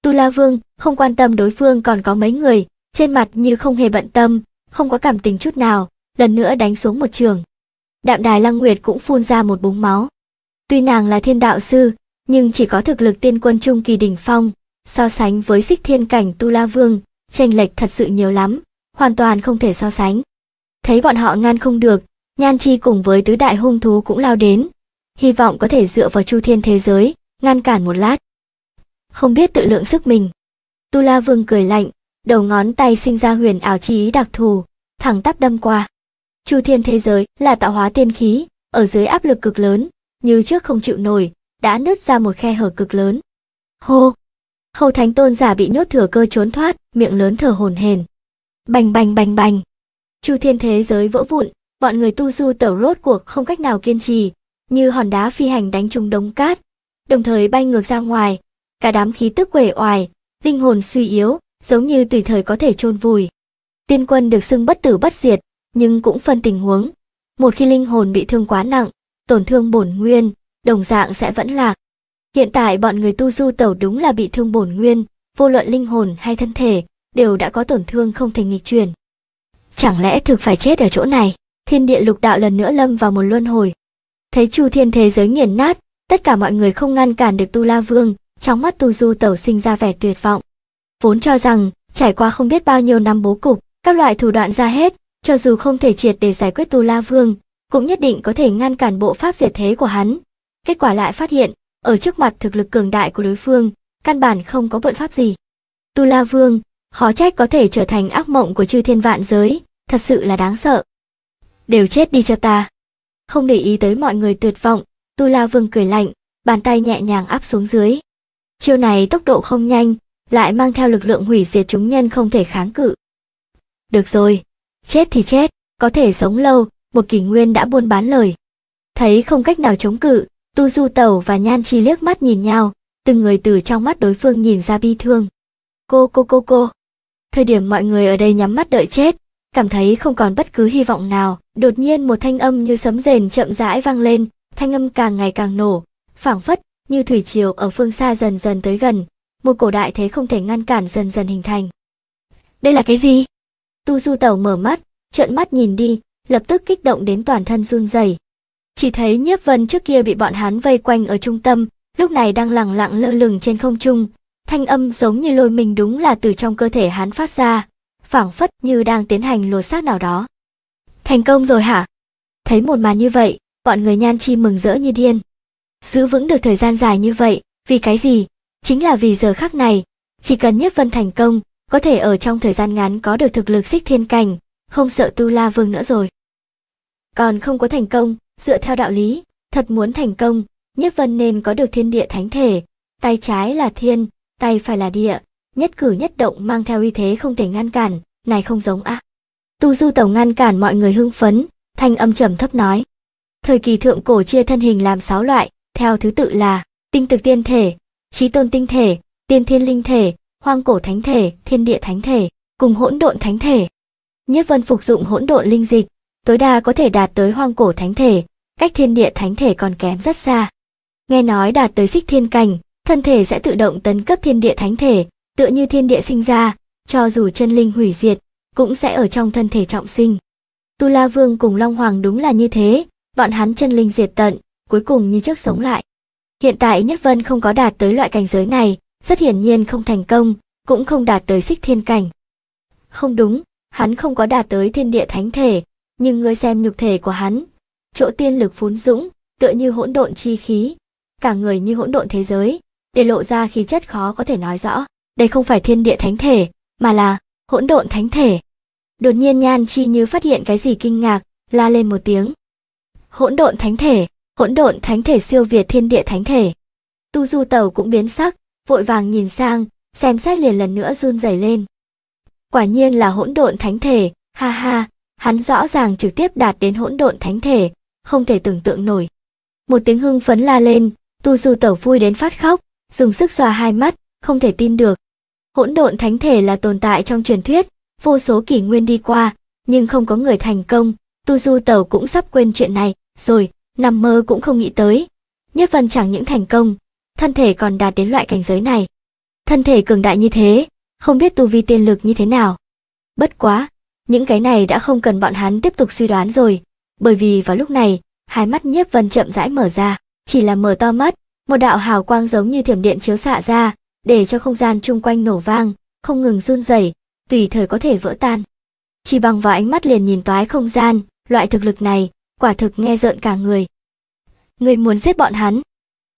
Tu La Vương không quan tâm đối phương còn có mấy người, trên mặt như không hề bận tâm, không có cảm tình chút nào, lần nữa đánh xuống một trường. Đạm Đài Lăng Nguyệt cũng phun ra một búng máu. Tuy nàng là thiên đạo sư, nhưng chỉ có thực lực tiên quân trung kỳ đỉnh phong, so sánh với xích thiên cảnh Tu La Vương, tranh lệch thật sự nhiều lắm, hoàn toàn không thể so sánh. Thấy bọn họ ngăn không được, Nhan Chi cùng với tứ đại hung thú cũng lao đến, hy vọng có thể dựa vào chu thiên thế giới, ngăn cản một lát không biết tự lượng sức mình. Tu La Vương cười lạnh, đầu ngón tay sinh ra huyền ảo chi ý đặc thù, thẳng tắp đâm qua. Chu thiên thế giới là tạo hóa tiên khí, ở dưới áp lực cực lớn, như trước không chịu nổi, đã nứt ra một khe hở cực lớn. Hô! Khâu Thánh Tôn giả bị nhốt thừa cơ trốn thoát, miệng lớn thở hổn hển. Bành bành bành bành. Chu thiên thế giới vỡ vụn, bọn người tu du tẩu rốt cuộc không cách nào kiên trì, như hòn đá phi hành đánh trúng đống cát, đồng thời bay ngược ra ngoài, cả đám khí tức quể oài, linh hồn suy yếu, giống như tùy thời có thể chôn vùi. Tiên quân được xưng bất tử bất diệt, nhưng cũng phân tình huống. Một khi linh hồn bị thương quá nặng, tổn thương bổn nguyên, đồng dạng sẽ vẫn lạc. Hiện tại bọn người tu du tẩu đúng là bị thương bổn nguyên, vô luận linh hồn hay thân thể, đều đã có tổn thương không thể nghịch chuyển. Chẳng lẽ thực phải chết ở chỗ này? Thiên địa lục đạo lần nữa lâm vào một luân hồi. Thấy chu thiên thế giới nghiền nát, tất cả mọi người không ngăn cản được Tu La Vương, trong mắt Tu Du Tẩu sinh ra vẻ tuyệt vọng. Vốn cho rằng, trải qua không biết bao nhiêu năm bố cục, các loại thủ đoạn ra hết, cho dù không thể triệt để giải quyết Tu La Vương, cũng nhất định có thể ngăn cản bộ pháp diệt thế của hắn. Kết quả lại phát hiện, ở trước mặt thực lực cường đại của đối phương, căn bản không có biện pháp gì. Tu La Vương, khó trách có thể trở thành ác mộng của chư thiên vạn giới, thật sự là đáng sợ. Đều chết đi cho ta. Không để ý tới mọi người tuyệt vọng, Tu La Vương cười lạnh, bàn tay nhẹ nhàng áp xuống dưới. Chiêu này tốc độ không nhanh, lại mang theo lực lượng hủy diệt chúng nhân không thể kháng cự. Được rồi, chết thì chết, có thể sống lâu, một kỷ nguyên đã buôn bán lời. Thấy không cách nào chống cự, Tu Du Tẩu và Nhan Chi liếc mắt nhìn nhau, từng người từ trong mắt đối phương nhìn ra bi thương. Cô cô cô cô. Thời điểm mọi người ở đây nhắm mắt đợi chết, cảm thấy không còn bất cứ hy vọng nào, đột nhiên một thanh âm như sấm rền chậm rãi vang lên, thanh âm càng ngày càng nổ, phảng phất như thủy triều ở phương xa dần dần tới gần, một cổ đại thế không thể ngăn cản dần dần hình thành. Đây là cái gì? Tu Du Tẩu mở mắt, trợn mắt nhìn đi, lập tức kích động đến toàn thân run rẩy. Chỉ thấy Nhiếp Vân trước kia bị bọn hắn vây quanh ở trung tâm, lúc này đang lẳng lặng lơ lửng trên không trung, thanh âm giống như lôi mình đúng là từ trong cơ thể hắn phát ra, phảng phất như đang tiến hành lột xác nào đó. Thành công rồi hả? Thấy một màn như vậy, bọn người Nhan Chi mừng rỡ như điên. Giữ vững được thời gian dài như vậy, vì cái gì? Chính là vì giờ khắc này, chỉ cần nhất Vân thành công, có thể ở trong thời gian ngắn có được thực lực xích thiên cảnh, không sợ Tu La Vương nữa rồi. Còn không có thành công, dựa theo đạo lý, thật muốn thành công, nhất Vân nên có được thiên địa thánh thể, tay trái là thiên, tay phải là địa, nhất cử nhất động mang theo uy thế không thể ngăn cản, này không giống ạ. À. Tu Du tổng ngăn cản mọi người hưng phấn, thanh âm trầm thấp nói. Thời kỳ thượng cổ chia thân hình làm sáu loại, theo thứ tự là tinh thực tiên thể, trí tôn tinh thể, tiên thiên linh thể, hoang cổ thánh thể, thiên địa thánh thể, cùng hỗn độn thánh thể. Nhất vân phục dụng hỗn độn linh dịch, tối đa có thể đạt tới hoang cổ thánh thể, cách thiên địa thánh thể còn kém rất xa. Nghe nói đạt tới xích thiên cảnh, thân thể sẽ tự động tấn cấp thiên địa thánh thể, tựa như thiên địa sinh ra, cho dù chân linh hủy diệt, cũng sẽ ở trong thân thể trọng sinh. Tu La Vương cùng Long Hoàng đúng là như thế, bọn hắn chân linh diệt tận, cuối cùng như trước sống lại. Hiện tại Nhất Vân không có đạt tới loại cảnh giới này, rất hiển nhiên không thành công, cũng không đạt tới xích thiên cảnh. Không đúng, hắn không có đạt tới thiên địa thánh thể, nhưng ngươi xem nhục thể của hắn, chỗ tiên lực phún dũng, tựa như hỗn độn chi khí, cả người như hỗn độn thế giới, để lộ ra khí chất khó có thể nói rõ. Đây không phải thiên địa thánh thể, mà là hỗn độn thánh thể. Đột nhiên Nhan Chi như phát hiện cái gì kinh ngạc, la lên một tiếng. Hỗn độn thánh thể hỗn độn thánh thể siêu việt thiên địa thánh thể. Tu du tàu cũng biến sắc, vội vàng nhìn sang, xem xét liền lần nữa run rẩy lên. Quả nhiên là hỗn độn thánh thể, ha ha, hắn rõ ràng trực tiếp đạt đến hỗn độn thánh thể, không thể tưởng tượng nổi. Một tiếng hưng phấn la lên, tu du tẩu vui đến phát khóc, dùng sức xoa hai mắt, không thể tin được. Hỗn độn thánh thể là tồn tại trong truyền thuyết, vô số kỷ nguyên đi qua, nhưng không có người thành công, tu du tẩu cũng sắp quên chuyện này, rồi, nằm mơ cũng không nghĩ tới. Nhất Vân chẳng những thành công, thân thể còn đạt đến loại cảnh giới này. Thân thể cường đại như thế, không biết tu vi tiên lực như thế nào. Bất quá, những cái này đã không cần bọn hắn tiếp tục suy đoán rồi, bởi vì vào lúc này, hai mắt Nhất Vân chậm rãi mở ra, chỉ là mở to mắt, một đạo hào quang giống như thiểm điện chiếu xạ ra, để cho không gian chung quanh nổ vang, không ngừng run rẩy, tùy thời có thể vỡ tan. Chỉ bằng vào ánh mắt liền nhìn toái không gian, loại thực lực này, quả thực nghe rợn cả người. Người muốn giết bọn hắn.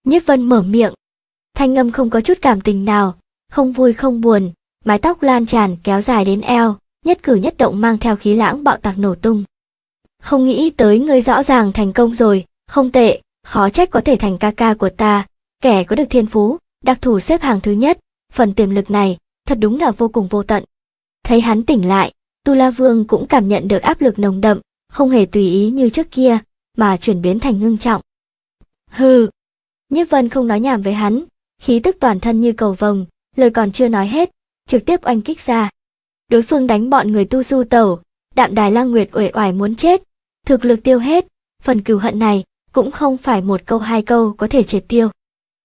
Nhiếp vân mở miệng. Thanh âm không có chút cảm tình nào, không vui không buồn, mái tóc lan tràn kéo dài đến eo, nhất cử nhất động mang theo khí lãng bạo tạc nổ tung. Không nghĩ tới ngươi rõ ràng thành công rồi, không tệ, khó trách có thể thành ca ca của ta, kẻ có được thiên phú, đặc thù xếp hàng thứ nhất, phần tiềm lực này, thật đúng là vô cùng vô tận. Thấy hắn tỉnh lại, Tu La Vương cũng cảm nhận được áp lực nồng đậm, không hề tùy ý như trước kia, mà chuyển biến thành ngưng trọng. Hừ. Nhiếp Vân không nói nhảm với hắn, khí tức toàn thân như cầu vồng, lời còn chưa nói hết, trực tiếp oanh kích ra. Đối phương đánh bọn người tu du tẩu, đạm đài lang nguyệt uể oải muốn chết, thực lực tiêu hết, phần cừu hận này cũng không phải một câu hai câu có thể triệt tiêu.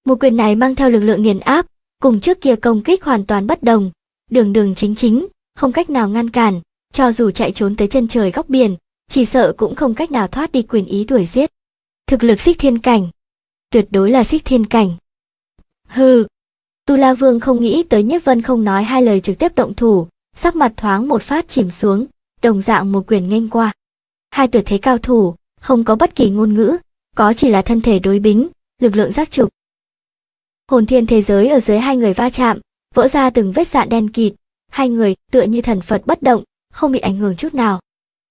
Một quyền này mang theo lực lượng nghiền áp, cùng trước kia công kích hoàn toàn bất đồng, đường đường chính chính, không cách nào ngăn cản, cho dù chạy trốn tới chân trời góc biển, chỉ sợ cũng không cách nào thoát đi quyền ý đuổi giết. Thực lực xích thiên cảnh, tuyệt đối là xích thiên cảnh. Hừ, Tu La Vương không nghĩ tới Nhất Vân không nói hai lời trực tiếp động thủ, sắc mặt thoáng một phát chìm xuống, đồng dạng một quyền nghênh qua. Hai tuyệt thế cao thủ, không có bất kỳ ngôn ngữ, có chỉ là thân thể đối bính, lực lượng giác trục. Hồn thiên thế giới ở dưới hai người va chạm, vỡ ra từng vết dạn đen kịt, hai người tựa như thần Phật bất động, không bị ảnh hưởng chút nào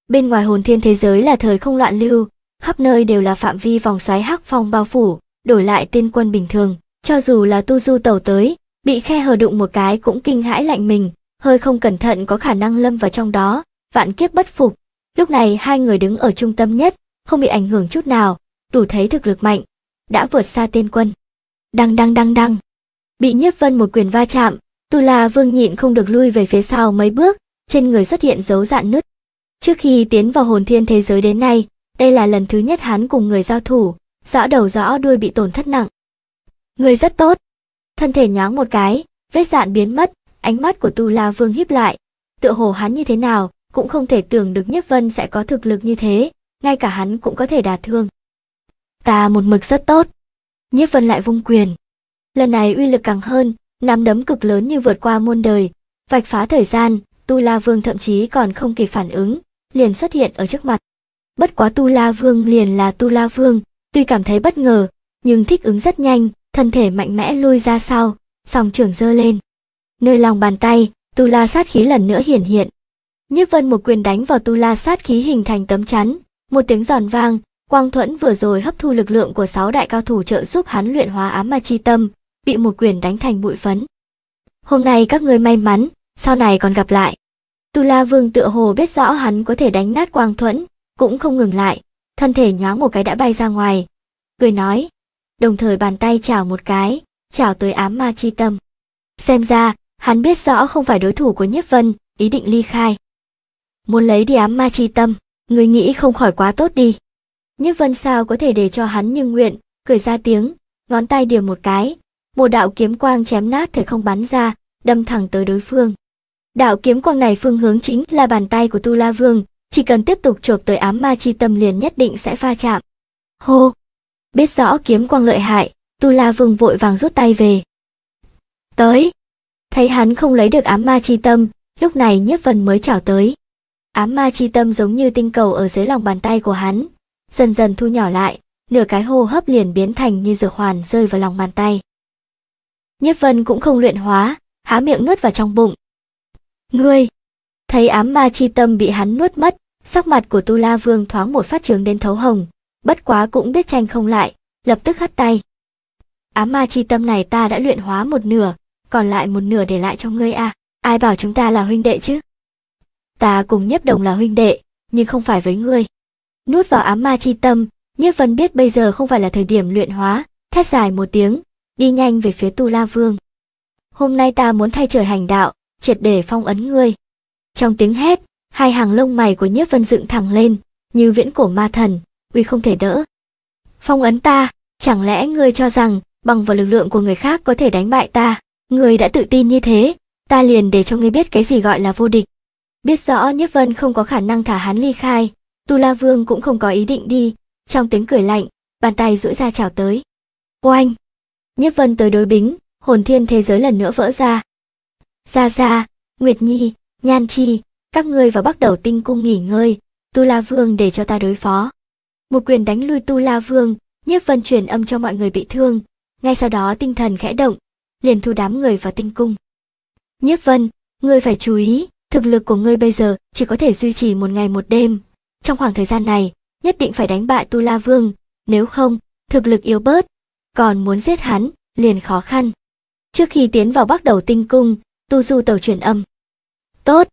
bên ngoài hồn thiên thế giới là thời không loạn lưu khắp nơi đều là phạm vi vòng xoáy hắc phong bao phủ đổi lại tiên quân bình thường cho dù là tu du tàu tới bị khe hở đụng một cái cũng kinh hãi lạnh mình hơi không cẩn thận có khả năng lâm vào trong đó vạn kiếp bất phục lúc này hai người đứng ở trung tâm nhất không bị ảnh hưởng chút nào đủ thấy thực lực mạnh đã vượt xa tiên quân đăng đăng đăng đăng bị nhiếp vân một quyền va chạm tu la vương nhịn không được lui về phía sau mấy bước trên người xuất hiện dấu dạn nứt Trước khi tiến vào hồn thiên thế giới đến nay, đây là lần thứ nhất hắn cùng người giao thủ, rõ đầu rõ đuôi bị tổn thất nặng. Người rất tốt. Thân thể nhoáng một cái, vết dạn biến mất, ánh mắt của Tu La Vương híp lại. Tựa hồ hắn như thế nào, cũng không thể tưởng được Nhất Vân sẽ có thực lực như thế, ngay cả hắn cũng có thể đả thương. Ta một mực rất tốt. Nhất Vân lại vung quyền. Lần này uy lực càng hơn, nắm đấm cực lớn như vượt qua muôn đời, vạch phá thời gian, Tu La Vương thậm chí còn không kịp phản ứng, liền xuất hiện ở trước mặt. Bất quá Tu La Vương liền là Tu La Vương, tuy cảm thấy bất ngờ, nhưng thích ứng rất nhanh, thân thể mạnh mẽ lui ra sau, song trưởng giơ lên. Nơi lòng bàn tay, Tu La sát khí lần nữa hiển hiện. Nhất Vân một quyền đánh vào Tu La sát khí hình thành tấm chắn, một tiếng giòn vang, Quang Thuẫn vừa rồi hấp thu lực lượng của sáu đại cao thủ trợ giúp hắn luyện hóa ám ma chi tâm, bị một quyền đánh thành bụi phấn. Hôm nay các ngươi may mắn, sau này còn gặp lại. Tu La Vương tựa hồ biết rõ hắn có thể đánh nát quang thuẫn, cũng không ngừng lại, thân thể nhoáng một cái đã bay ra ngoài. Cười nói, đồng thời bàn tay chảo một cái, chảo tới ám ma chi tâm. Xem ra, hắn biết rõ không phải đối thủ của Nhất Vân, ý định ly khai. Muốn lấy đi ám ma chi tâm, người nghĩ không khỏi quá tốt đi. Nhất Vân sao có thể để cho hắn như nguyện, cười ra tiếng, ngón tay điểm một cái, một đạo kiếm quang chém nát thời không bắn ra, đâm thẳng tới đối phương. Đạo kiếm quang này phương hướng chính là bàn tay của Tu La Vương, chỉ cần tiếp tục chộp tới ám ma chi tâm liền nhất định sẽ pha chạm. Hô! Biết rõ kiếm quang lợi hại, Tu La Vương vội vàng rút tay về. Tới! Thấy hắn không lấy được ám ma chi tâm, lúc này Nhất Vân mới chảo tới. Ám ma chi tâm giống như tinh cầu ở dưới lòng bàn tay của hắn, dần dần thu nhỏ lại, nửa cái hô hấp liền biến thành như dược hoàn rơi vào lòng bàn tay. Nhất Vân cũng không luyện hóa, há miệng nuốt vào trong bụng, Ngươi! Thấy ám ma chi tâm bị hắn nuốt mất, sắc mặt của Tu La Vương thoáng một phát trường đến thấu hồng, bất quá cũng biết tranh không lại, lập tức hắt tay. Ám ma chi tâm này ta đã luyện hóa một nửa, còn lại một nửa để lại cho ngươi à, ai bảo chúng ta là huynh đệ chứ? Ta cùng nhiếp đồng là huynh đệ, nhưng không phải với ngươi. Nuốt vào ám ma chi tâm, nhiếp vân biết bây giờ không phải là thời điểm luyện hóa, thét dài một tiếng, đi nhanh về phía Tu La Vương. Hôm nay ta muốn thay trời hành đạo, triệt để phong ấn ngươi. Trong tiếng hét, hai hàng lông mày của nhiếp vân dựng thẳng lên, như viễn cổ ma thần, uy không thể đỡ. Phong ấn ta, chẳng lẽ ngươi cho rằng, bằng vào lực lượng của người khác có thể đánh bại ta, ngươi đã tự tin như thế, ta liền để cho ngươi biết cái gì gọi là vô địch. Biết rõ nhiếp vân không có khả năng thả hắn ly khai, Tu La Vương cũng không có ý định đi, trong tiếng cười lạnh, bàn tay duỗi ra chào tới. Oanh! Nhiếp vân tới đối bính, hồn thiên thế giới lần nữa vỡ ra, Gia dạ Gia, dạ, Nguyệt Nhi, Nhan Chi, các ngươi vào bắt đầu tinh cung nghỉ ngơi, Tu La Vương để cho ta đối phó. Một quyền đánh lui Tu La Vương, nhiếp vân truyền âm cho mọi người bị thương, ngay sau đó tinh thần khẽ động, liền thu đám người vào tinh cung. Nhiếp vân, ngươi phải chú ý, thực lực của ngươi bây giờ chỉ có thể duy trì một ngày một đêm. Trong khoảng thời gian này, nhất định phải đánh bại Tu La Vương, nếu không, thực lực yếu bớt, còn muốn giết hắn, liền khó khăn. Trước khi tiến vào bắt đầu tinh cung, tu du tàu truyền âm. Tốt!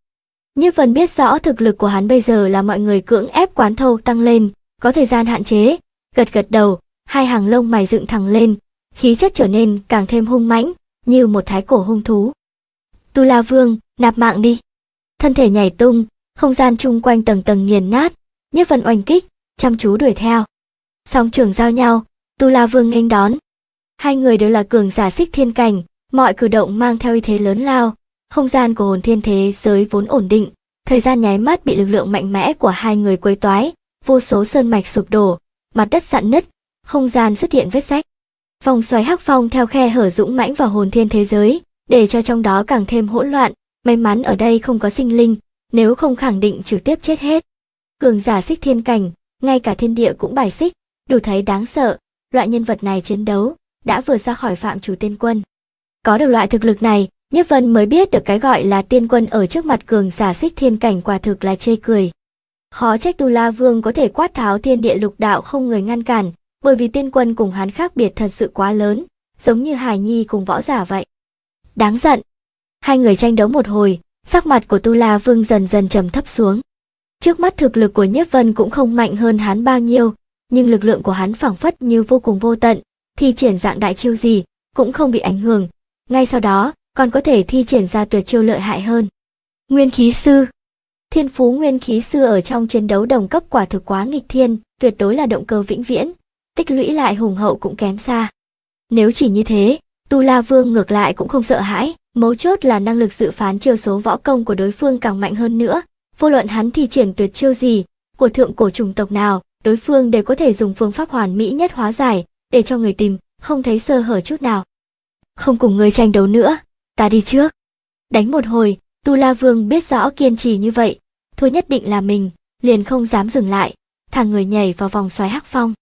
Như phần biết rõ thực lực của hắn bây giờ là mọi người cưỡng ép quán thâu tăng lên, có thời gian hạn chế, gật gật đầu, hai hàng lông mày dựng thẳng lên, khí chất trở nên càng thêm hung mãnh, như một thái cổ hung thú. Tu La Vương, nạp mạng đi. Thân thể nhảy tung, không gian chung quanh tầng tầng nghiền nát, Như phần oanh kích, chăm chú đuổi theo. Song trường giao nhau, Tu La Vương nghênh đón. Hai người đều là cường giả xích thiên cảnh, mọi cử động mang theo uy thế lớn lao không gian của hồn thiên thế giới vốn ổn định thời gian nháy mắt bị lực lượng mạnh mẽ của hai người quấy toái vô số sơn mạch sụp đổ mặt đất sạn nứt không gian xuất hiện vết rách vòng xoáy hắc phong theo khe hở dũng mãnh vào hồn thiên thế giới để cho trong đó càng thêm hỗn loạn may mắn ở đây không có sinh linh nếu không khẳng định trực tiếp chết hết cường giả xích thiên cảnh ngay cả thiên địa cũng bài xích đủ thấy đáng sợ loại nhân vật này chiến đấu đã vừa ra khỏi phạm chủ tiên quân có được loại thực lực này, Nhất Vân mới biết được cái gọi là tiên quân ở trước mặt cường giả xích thiên cảnh quả thực là chê cười. Khó trách Tu La Vương có thể quát tháo thiên địa lục đạo không người ngăn cản, bởi vì tiên quân cùng hắn khác biệt thật sự quá lớn, giống như Hải Nhi cùng võ giả vậy. Đáng giận. Hai người tranh đấu một hồi, sắc mặt của Tu La Vương dần dần trầm thấp xuống. Trước mắt thực lực của Nhất Vân cũng không mạnh hơn hắn bao nhiêu, nhưng lực lượng của hắn phảng phất như vô cùng vô tận, thì triển dạng đại chiêu gì cũng không bị ảnh hưởng, ngay sau đó, còn có thể thi triển ra tuyệt chiêu lợi hại hơn. Nguyên khí sư Thiên phú nguyên khí sư ở trong chiến đấu đồng cấp quả thực quá nghịch thiên, tuyệt đối là động cơ vĩnh viễn, tích lũy lại hùng hậu cũng kém xa. Nếu chỉ như thế, Tu La Vương ngược lại cũng không sợ hãi, mấu chốt là năng lực dự phán chiêu số võ công của đối phương càng mạnh hơn nữa, vô luận hắn thi triển tuyệt chiêu gì, của thượng cổ chủng tộc nào, đối phương đều có thể dùng phương pháp hoàn mỹ nhất hóa giải, để cho người tìm, không thấy sơ hở chút nào không cùng ngươi tranh đấu nữa, ta đi trước. Đánh một hồi, Tu La Vương biết rõ kiên trì như vậy, thôi nhất định là mình, liền không dám dừng lại, thằng người nhảy vào vòng xoáy hắc phong.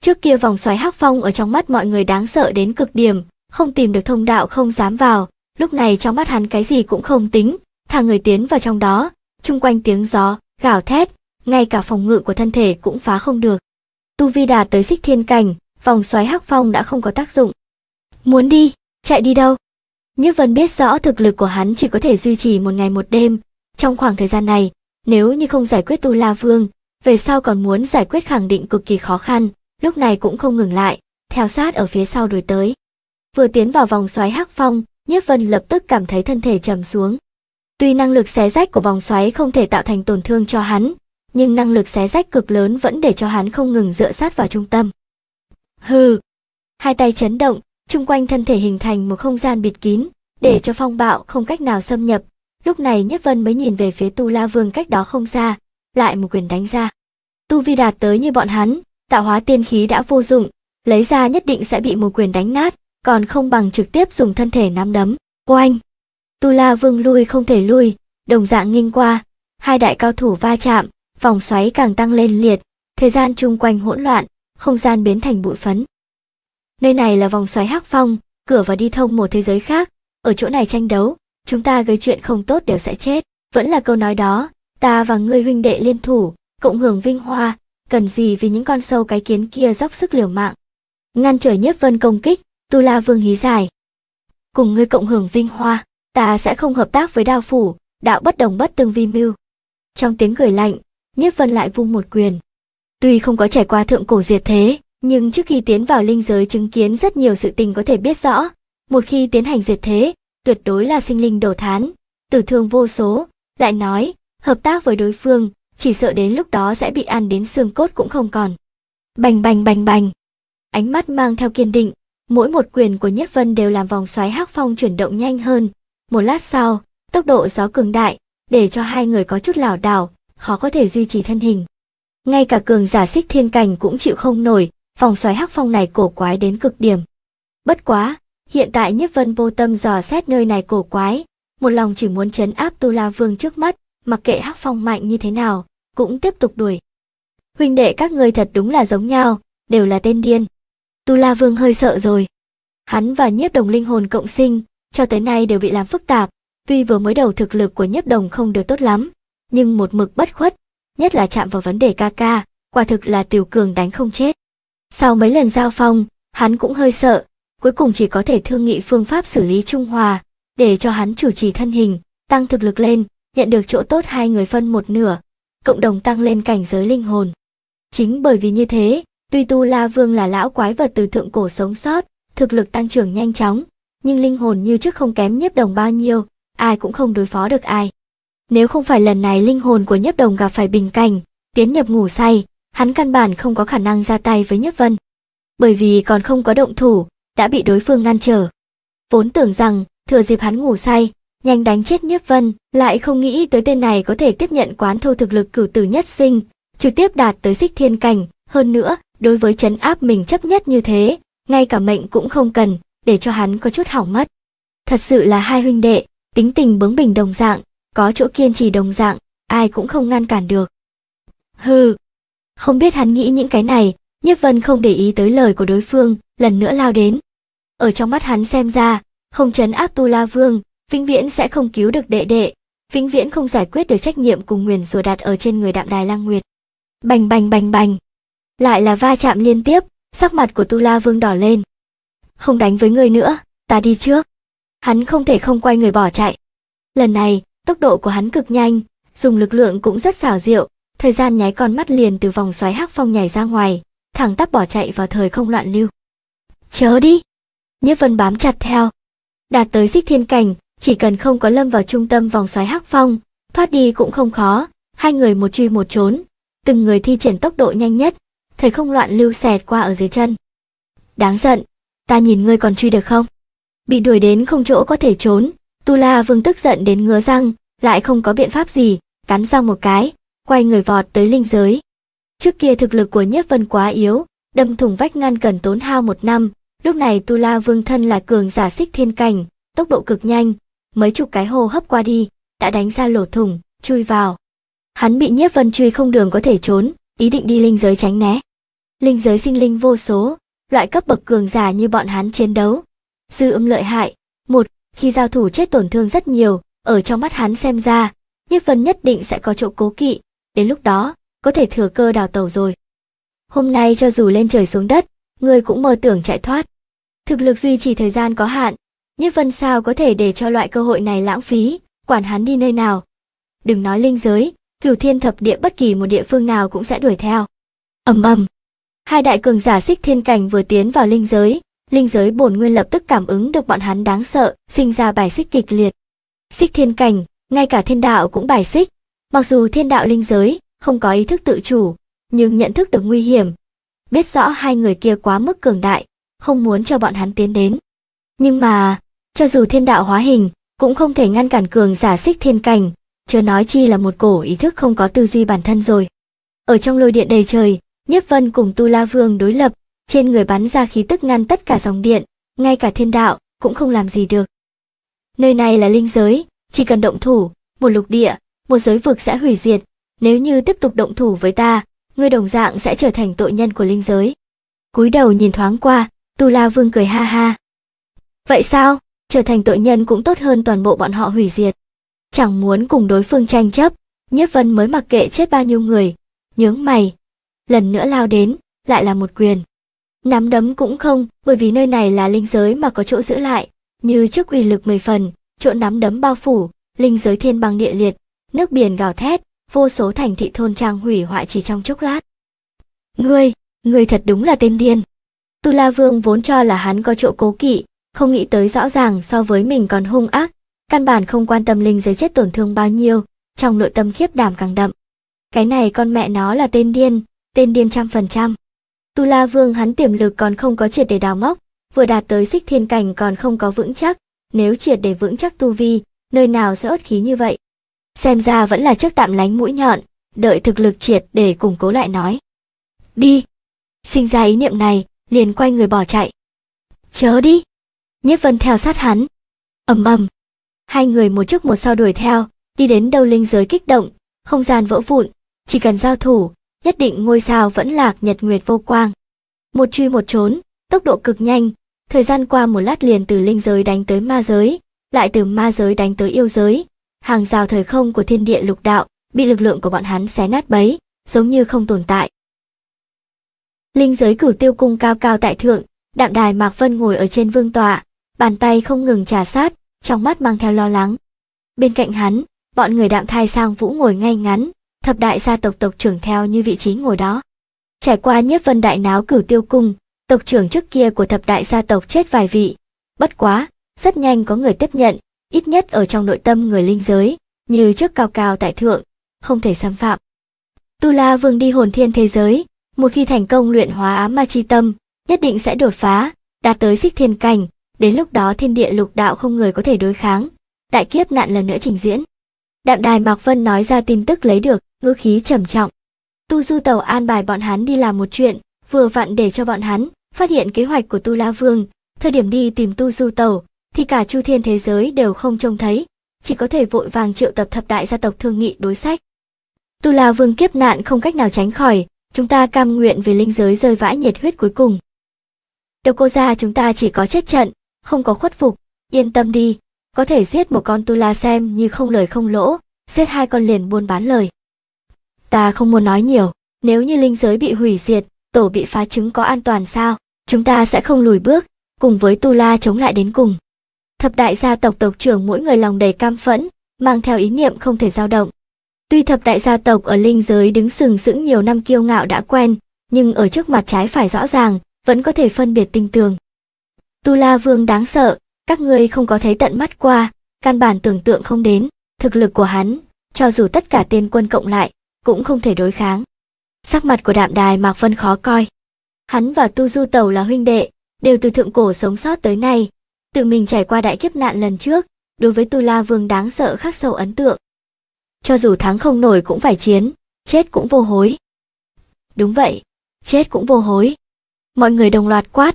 Trước kia vòng xoáy hắc phong ở trong mắt mọi người đáng sợ đến cực điểm, không tìm được thông đạo không dám vào, lúc này trong mắt hắn cái gì cũng không tính, thằng người tiến vào trong đó, chung quanh tiếng gió, gào thét, ngay cả phòng ngự của thân thể cũng phá không được. Tu Vi đạt tới xích thiên cảnh, vòng xoáy hắc phong đã không có tác dụng. Muốn đi, Chạy đi đâu? nhất Vân biết rõ thực lực của hắn chỉ có thể duy trì một ngày một đêm. Trong khoảng thời gian này, nếu như không giải quyết Tu La Vương, về sau còn muốn giải quyết khẳng định cực kỳ khó khăn, lúc này cũng không ngừng lại, theo sát ở phía sau đuổi tới. Vừa tiến vào vòng xoáy hắc phong, nhất Vân lập tức cảm thấy thân thể trầm xuống. Tuy năng lực xé rách của vòng xoáy không thể tạo thành tổn thương cho hắn, nhưng năng lực xé rách cực lớn vẫn để cho hắn không ngừng dựa sát vào trung tâm. Hừ! Hai tay chấn động, chung quanh thân thể hình thành một không gian bịt kín, để cho phong bạo không cách nào xâm nhập. Lúc này Nhất Vân mới nhìn về phía Tu La Vương cách đó không xa, lại một quyền đánh ra. Tu vi đạt tới như bọn hắn, tạo hóa tiên khí đã vô dụng, lấy ra nhất định sẽ bị một quyền đánh nát, còn không bằng trực tiếp dùng thân thể nắm đấm. Oanh! Tu La Vương lui không thể lui, đồng dạng nghiêng qua, hai đại cao thủ va chạm, vòng xoáy càng tăng lên liệt, thời gian chung quanh hỗn loạn, không gian biến thành bụi phấn. Nơi này là vòng xoáy hắc phong, cửa và đi thông một thế giới khác. Ở chỗ này tranh đấu, chúng ta gây chuyện không tốt đều sẽ chết. Vẫn là câu nói đó, ta và ngươi huynh đệ liên thủ, cộng hưởng vinh hoa, cần gì vì những con sâu cái kiến kia dốc sức liều mạng. Ngăn trở nhất vân công kích, tu la vương hí dài Cùng ngươi cộng hưởng vinh hoa, ta sẽ không hợp tác với đao phủ, đạo bất đồng bất tương vi mưu. Trong tiếng cười lạnh, nhất vân lại vung một quyền. Tuy không có trải qua thượng cổ diệt thế, nhưng trước khi tiến vào linh giới chứng kiến rất nhiều sự tình có thể biết rõ, một khi tiến hành diệt thế, tuyệt đối là sinh linh đổ thán, tử thương vô số, lại nói, hợp tác với đối phương, chỉ sợ đến lúc đó sẽ bị ăn đến xương cốt cũng không còn. Bành bành bành bành. Ánh mắt mang theo kiên định, mỗi một quyền của Nhất Vân đều làm vòng xoáy hắc phong chuyển động nhanh hơn. Một lát sau, tốc độ gió cường đại, để cho hai người có chút lảo đảo, khó có thể duy trì thân hình. Ngay cả cường giả xích thiên cảnh cũng chịu không nổi, phòng xoáy hắc phong này cổ quái đến cực điểm. Bất quá, hiện tại nhất Vân vô tâm dò xét nơi này cổ quái, một lòng chỉ muốn chấn áp Tu La Vương trước mắt, mặc kệ hắc phong mạnh như thế nào, cũng tiếp tục đuổi. Huynh đệ các ngươi thật đúng là giống nhau, đều là tên điên. Tu La Vương hơi sợ rồi. Hắn và Nhiếp Đồng linh hồn cộng sinh, cho tới nay đều bị làm phức tạp, tuy vừa mới đầu thực lực của Nhiếp Đồng không được tốt lắm, nhưng một mực bất khuất, nhất là chạm vào vấn đề ca ca, quả thực là tiểu cường đánh không chết. Sau mấy lần giao phong, hắn cũng hơi sợ, cuối cùng chỉ có thể thương nghị phương pháp xử lý Trung Hòa, để cho hắn chủ trì thân hình, tăng thực lực lên, nhận được chỗ tốt hai người phân một nửa, cộng đồng tăng lên cảnh giới linh hồn. Chính bởi vì như thế, tuy Tu La Vương là lão quái vật từ thượng cổ sống sót, thực lực tăng trưởng nhanh chóng, nhưng linh hồn như trước không kém nhấp đồng bao nhiêu, ai cũng không đối phó được ai. Nếu không phải lần này linh hồn của nhấp đồng gặp phải bình cảnh, tiến nhập ngủ say, hắn căn bản không có khả năng ra tay với Nhất Vân. Bởi vì còn không có động thủ, đã bị đối phương ngăn trở. Vốn tưởng rằng, thừa dịp hắn ngủ say, nhanh đánh chết Nhất Vân, lại không nghĩ tới tên này có thể tiếp nhận quán thâu thực lực cử tử nhất sinh, trực tiếp đạt tới xích thiên cảnh, hơn nữa, đối với chấn áp mình chấp nhất như thế, ngay cả mệnh cũng không cần, để cho hắn có chút hỏng mất. Thật sự là hai huynh đệ, tính tình bướng bỉnh đồng dạng, có chỗ kiên trì đồng dạng, ai cũng không ngăn cản được. Hừ, không biết hắn nghĩ những cái này, Nhiếp Vân không để ý tới lời của đối phương, lần nữa lao đến. Ở trong mắt hắn xem ra, không chấn áp Tu La Vương, vĩnh viễn sẽ không cứu được đệ đệ, vĩnh viễn không giải quyết được trách nhiệm cùng nguyền rủa đặt ở trên người Đạm Đài Lang Nguyệt. Bành bành bành bành. Lại là va chạm liên tiếp, sắc mặt của Tu La Vương đỏ lên. Không đánh với người nữa, ta đi trước. Hắn không thể không quay người bỏ chạy. Lần này, tốc độ của hắn cực nhanh, dùng lực lượng cũng rất xảo diệu, thời gian nháy con mắt liền từ vòng xoáy hắc phong nhảy ra ngoài thẳng tắp bỏ chạy vào thời không loạn lưu chớ đi nhiếp vân bám chặt theo đạt tới xích thiên cảnh chỉ cần không có lâm vào trung tâm vòng xoáy hắc phong thoát đi cũng không khó hai người một truy một trốn từng người thi triển tốc độ nhanh nhất thời không loạn lưu xẹt qua ở dưới chân đáng giận ta nhìn ngươi còn truy được không bị đuổi đến không chỗ có thể trốn tu la vương tức giận đến ngứa răng lại không có biện pháp gì cắn răng một cái quay người vọt tới linh giới. Trước kia thực lực của nhất Vân quá yếu, đâm thủng vách ngăn cần tốn hao một năm, lúc này Tu La Vương thân là cường giả xích thiên cảnh, tốc độ cực nhanh, mấy chục cái hô hấp qua đi, đã đánh ra lỗ thủng, chui vào. Hắn bị nhất Vân truy không đường có thể trốn, ý định đi linh giới tránh né. Linh giới sinh linh vô số, loại cấp bậc cường giả như bọn hắn chiến đấu. Dư âm lợi hại, một, khi giao thủ chết tổn thương rất nhiều, ở trong mắt hắn xem ra, nhất Vân nhất định sẽ có chỗ cố kỵ, đến lúc đó có thể thừa cơ đào tàu rồi hôm nay cho dù lên trời xuống đất người cũng mơ tưởng chạy thoát thực lực duy trì thời gian có hạn nhất vân sao có thể để cho loại cơ hội này lãng phí quản hắn đi nơi nào đừng nói linh giới cửu thiên thập địa bất kỳ một địa phương nào cũng sẽ đuổi theo ầm ầm hai đại cường giả xích thiên cảnh vừa tiến vào linh giới linh giới bổn nguyên lập tức cảm ứng được bọn hắn đáng sợ sinh ra bài xích kịch liệt xích thiên cảnh ngay cả thiên đạo cũng bài xích Mặc dù thiên đạo linh giới không có ý thức tự chủ, nhưng nhận thức được nguy hiểm, biết rõ hai người kia quá mức cường đại, không muốn cho bọn hắn tiến đến. Nhưng mà, cho dù thiên đạo hóa hình, cũng không thể ngăn cản cường giả xích thiên cảnh, chưa nói chi là một cổ ý thức không có tư duy bản thân rồi. Ở trong lôi điện đầy trời, nhất Vân cùng Tu La Vương đối lập, trên người bắn ra khí tức ngăn tất cả dòng điện, ngay cả thiên đạo cũng không làm gì được. Nơi này là linh giới, chỉ cần động thủ, một lục địa một giới vực sẽ hủy diệt, nếu như tiếp tục động thủ với ta, ngươi đồng dạng sẽ trở thành tội nhân của linh giới. Cúi đầu nhìn thoáng qua, Tu La Vương cười ha ha. Vậy sao, trở thành tội nhân cũng tốt hơn toàn bộ bọn họ hủy diệt. Chẳng muốn cùng đối phương tranh chấp, Nhiếp Vân mới mặc kệ chết bao nhiêu người, nhướng mày, lần nữa lao đến, lại là một quyền. Nắm đấm cũng không, bởi vì nơi này là linh giới mà có chỗ giữ lại, như trước uy lực mười phần, chỗ nắm đấm bao phủ, linh giới thiên bằng địa liệt, nước biển gào thét, vô số thành thị thôn trang hủy hoại chỉ trong chốc lát. Ngươi, ngươi thật đúng là tên điên. Tu La Vương vốn cho là hắn có chỗ cố kỵ, không nghĩ tới rõ ràng so với mình còn hung ác, căn bản không quan tâm linh giới chết tổn thương bao nhiêu, trong nội tâm khiếp đảm càng đậm. Cái này con mẹ nó là tên điên, tên điên trăm phần trăm. Tu La Vương hắn tiềm lực còn không có triệt để đào móc, vừa đạt tới xích thiên cảnh còn không có vững chắc, nếu triệt để vững chắc tu vi, nơi nào sẽ ớt khí như vậy xem ra vẫn là trước tạm lánh mũi nhọn, đợi thực lực triệt để củng cố lại nói. Đi! Sinh ra ý niệm này, liền quay người bỏ chạy. Chớ đi! Nhất Vân theo sát hắn. ầm ầm. Hai người một trước một sau đuổi theo, đi đến đâu linh giới kích động, không gian vỡ vụn, chỉ cần giao thủ, nhất định ngôi sao vẫn lạc nhật nguyệt vô quang. Một truy một trốn, tốc độ cực nhanh, thời gian qua một lát liền từ linh giới đánh tới ma giới, lại từ ma giới đánh tới yêu giới, hàng rào thời không của thiên địa lục đạo bị lực lượng của bọn hắn xé nát bấy, giống như không tồn tại. Linh giới cửu tiêu cung cao cao tại thượng, đạm đài Mạc Vân ngồi ở trên vương tọa, bàn tay không ngừng trà sát, trong mắt mang theo lo lắng. Bên cạnh hắn, bọn người đạm thai sang vũ ngồi ngay ngắn, thập đại gia tộc tộc trưởng theo như vị trí ngồi đó. Trải qua nhiếp vân đại náo cửu tiêu cung, tộc trưởng trước kia của thập đại gia tộc chết vài vị. Bất quá, rất nhanh có người tiếp nhận, ít nhất ở trong nội tâm người linh giới, như trước cao cao tại thượng, không thể xâm phạm. Tu La Vương đi hồn thiên thế giới, một khi thành công luyện hóa ám ma chi tâm, nhất định sẽ đột phá, đạt tới xích thiên cảnh, đến lúc đó thiên địa lục đạo không người có thể đối kháng, đại kiếp nạn lần nữa trình diễn. Đạm đài Mạc Vân nói ra tin tức lấy được, ngữ khí trầm trọng. Tu du tàu an bài bọn hắn đi làm một chuyện, vừa vặn để cho bọn hắn phát hiện kế hoạch của Tu La Vương, thời điểm đi tìm Tu du tàu, thì cả chu thiên thế giới đều không trông thấy, chỉ có thể vội vàng triệu tập thập đại gia tộc thương nghị đối sách. Tu La Vương kiếp nạn không cách nào tránh khỏi, chúng ta cam nguyện về linh giới rơi vãi nhiệt huyết cuối cùng. Đâu cô gia chúng ta chỉ có chết trận, không có khuất phục, yên tâm đi, có thể giết một con Tu La xem như không lời không lỗ, giết hai con liền buôn bán lời. Ta không muốn nói nhiều, nếu như linh giới bị hủy diệt, tổ bị phá trứng có an toàn sao, chúng ta sẽ không lùi bước, cùng với Tu La chống lại đến cùng. Thập đại gia tộc tộc trưởng mỗi người lòng đầy cam phẫn, mang theo ý niệm không thể dao động. Tuy thập đại gia tộc ở linh giới đứng sừng sững nhiều năm kiêu ngạo đã quen, nhưng ở trước mặt trái phải rõ ràng, vẫn có thể phân biệt tinh tường. Tu La Vương đáng sợ, các ngươi không có thấy tận mắt qua, căn bản tưởng tượng không đến, thực lực của hắn, cho dù tất cả tiên quân cộng lại, cũng không thể đối kháng. Sắc mặt của đạm đài Mạc Vân khó coi. Hắn và Tu Du Tàu là huynh đệ, đều từ thượng cổ sống sót tới nay, tự mình trải qua đại kiếp nạn lần trước, đối với Tu La Vương đáng sợ khắc sâu ấn tượng. Cho dù thắng không nổi cũng phải chiến, chết cũng vô hối. Đúng vậy, chết cũng vô hối. Mọi người đồng loạt quát.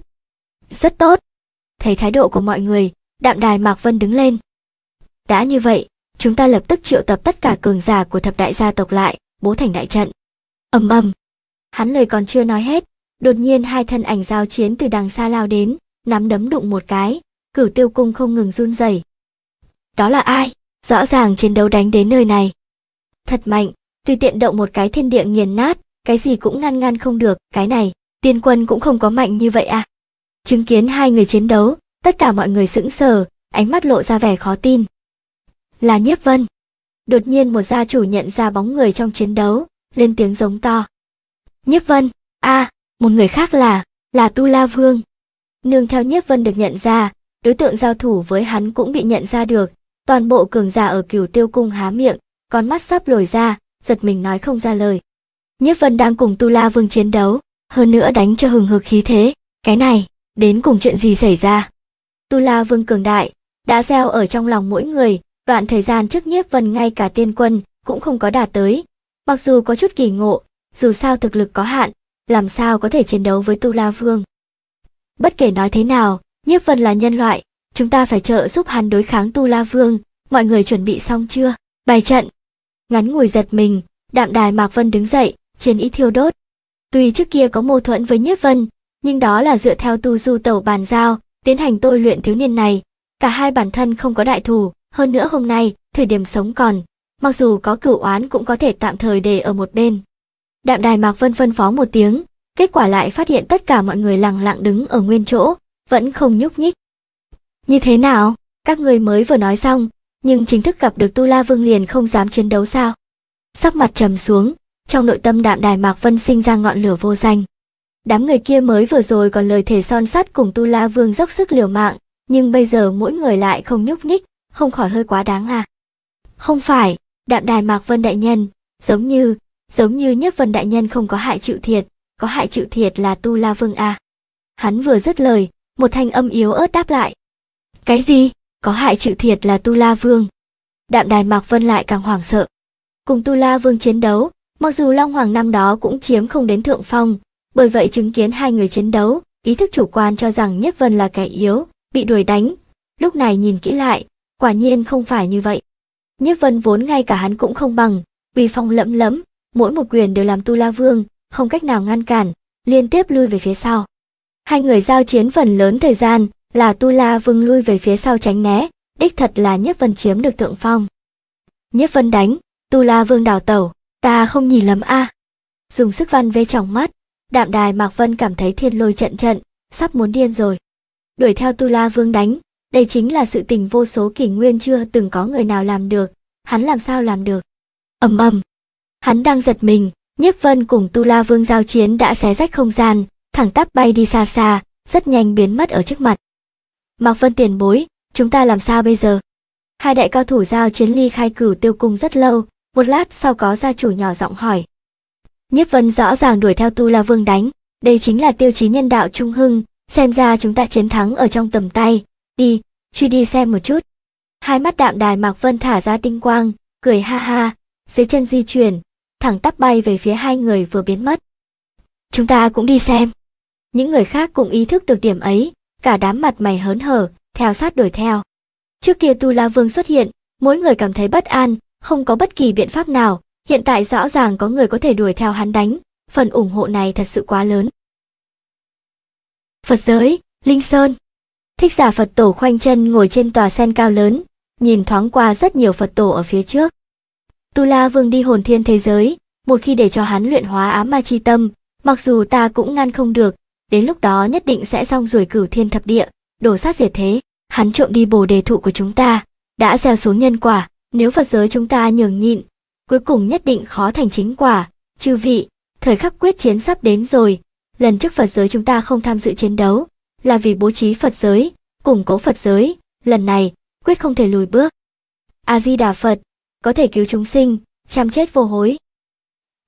Rất tốt. Thấy thái độ của mọi người, đạm đài Mạc Vân đứng lên. Đã như vậy, chúng ta lập tức triệu tập tất cả cường giả của thập đại gia tộc lại, bố thành đại trận. ầm ầm. Hắn lời còn chưa nói hết, đột nhiên hai thân ảnh giao chiến từ đằng xa lao đến, nắm đấm đụng một cái, cửu tiêu cung không ngừng run rẩy đó là ai rõ ràng chiến đấu đánh đến nơi này thật mạnh tùy tiện động một cái thiên địa nghiền nát cái gì cũng ngăn ngăn không được cái này tiên quân cũng không có mạnh như vậy à chứng kiến hai người chiến đấu tất cả mọi người sững sờ ánh mắt lộ ra vẻ khó tin là nhiếp vân đột nhiên một gia chủ nhận ra bóng người trong chiến đấu lên tiếng giống to nhiếp vân a à, một người khác là là tu la vương nương theo nhiếp vân được nhận ra đối tượng giao thủ với hắn cũng bị nhận ra được. Toàn bộ cường giả ở cửu tiêu cung há miệng, con mắt sắp lồi ra, giật mình nói không ra lời. Nhiếp Vân đang cùng Tu La Vương chiến đấu, hơn nữa đánh cho hừng hực khí thế, cái này, đến cùng chuyện gì xảy ra? Tu La Vương cường đại, đã gieo ở trong lòng mỗi người, đoạn thời gian trước Nhiếp Vân ngay cả tiên quân cũng không có đạt tới. Mặc dù có chút kỳ ngộ, dù sao thực lực có hạn, làm sao có thể chiến đấu với Tu La Vương. Bất kể nói thế nào, nhiếp vân là nhân loại chúng ta phải trợ giúp hắn đối kháng tu la vương mọi người chuẩn bị xong chưa bài trận ngắn ngồi giật mình đạm đài mạc vân đứng dậy chiến ý thiêu đốt tuy trước kia có mâu thuẫn với nhiếp vân nhưng đó là dựa theo tu du tẩu bàn giao tiến hành tôi luyện thiếu niên này cả hai bản thân không có đại thù hơn nữa hôm nay thời điểm sống còn mặc dù có cửu oán cũng có thể tạm thời để ở một bên đạm đài mạc vân phân phó một tiếng kết quả lại phát hiện tất cả mọi người lặng lặng đứng ở nguyên chỗ vẫn không nhúc nhích. Như thế nào? Các người mới vừa nói xong, nhưng chính thức gặp được Tu La Vương liền không dám chiến đấu sao? sắp mặt trầm xuống, trong nội tâm đạm đài Mạc Vân sinh ra ngọn lửa vô danh. Đám người kia mới vừa rồi còn lời thể son sắt cùng Tu La Vương dốc sức liều mạng, nhưng bây giờ mỗi người lại không nhúc nhích, không khỏi hơi quá đáng à. Không phải, đạm đài Mạc Vân Đại Nhân, giống như, giống như nhất Vân Đại Nhân không có hại chịu thiệt, có hại chịu thiệt là Tu La Vương à. Hắn vừa dứt lời, một thanh âm yếu ớt đáp lại. Cái gì? Có hại chịu thiệt là Tu La Vương. Đạm đài Mạc Vân lại càng hoảng sợ. Cùng Tu La Vương chiến đấu, mặc dù Long Hoàng năm đó cũng chiếm không đến thượng phong, bởi vậy chứng kiến hai người chiến đấu, ý thức chủ quan cho rằng Nhất Vân là kẻ yếu, bị đuổi đánh. Lúc này nhìn kỹ lại, quả nhiên không phải như vậy. Nhất Vân vốn ngay cả hắn cũng không bằng, uy phong lẫm lẫm, mỗi một quyền đều làm Tu La Vương không cách nào ngăn cản, liên tiếp lui về phía sau. Hai người giao chiến phần lớn thời gian là Tu La Vương lui về phía sau tránh né, đích thật là nhất Vân chiếm được thượng phong. nhất Vân đánh, Tu La Vương đào tẩu, ta không nhìn lầm a. À. Dùng sức văn vê trong mắt, đạm đài Mạc Vân cảm thấy thiên lôi trận trận, sắp muốn điên rồi. Đuổi theo Tu La Vương đánh, đây chính là sự tình vô số kỷ nguyên chưa từng có người nào làm được, hắn làm sao làm được. ầm ầm, hắn đang giật mình, nhất Vân cùng Tu La Vương giao chiến đã xé rách không gian, thẳng tắp bay đi xa xa, rất nhanh biến mất ở trước mặt. Mạc Vân tiền bối, chúng ta làm sao bây giờ? Hai đại cao thủ giao chiến ly khai cửu tiêu cung rất lâu, một lát sau có gia chủ nhỏ giọng hỏi. Nhiếp Vân rõ ràng đuổi theo Tu La Vương đánh, đây chính là tiêu chí nhân đạo trung hưng, xem ra chúng ta chiến thắng ở trong tầm tay, đi, truy đi xem một chút. Hai mắt đạm đài Mạc Vân thả ra tinh quang, cười ha ha, dưới chân di chuyển, thẳng tắp bay về phía hai người vừa biến mất. Chúng ta cũng đi xem. Những người khác cũng ý thức được điểm ấy, cả đám mặt mày hớn hở, theo sát đuổi theo. Trước kia Tu La Vương xuất hiện, mỗi người cảm thấy bất an, không có bất kỳ biện pháp nào, hiện tại rõ ràng có người có thể đuổi theo hắn đánh, phần ủng hộ này thật sự quá lớn. Phật giới, Linh Sơn Thích giả Phật tổ khoanh chân ngồi trên tòa sen cao lớn, nhìn thoáng qua rất nhiều Phật tổ ở phía trước. Tu La Vương đi hồn thiên thế giới, một khi để cho hắn luyện hóa ám ma chi tâm, mặc dù ta cũng ngăn không được, đến lúc đó nhất định sẽ xong rồi cửu thiên thập địa, đổ sát diệt thế, hắn trộm đi bồ đề thụ của chúng ta, đã gieo xuống nhân quả, nếu Phật giới chúng ta nhường nhịn, cuối cùng nhất định khó thành chính quả, chư vị, thời khắc quyết chiến sắp đến rồi, lần trước Phật giới chúng ta không tham dự chiến đấu, là vì bố trí Phật giới, củng cố Phật giới, lần này, quyết không thể lùi bước. A-di-đà Phật, có thể cứu chúng sinh, chăm chết vô hối.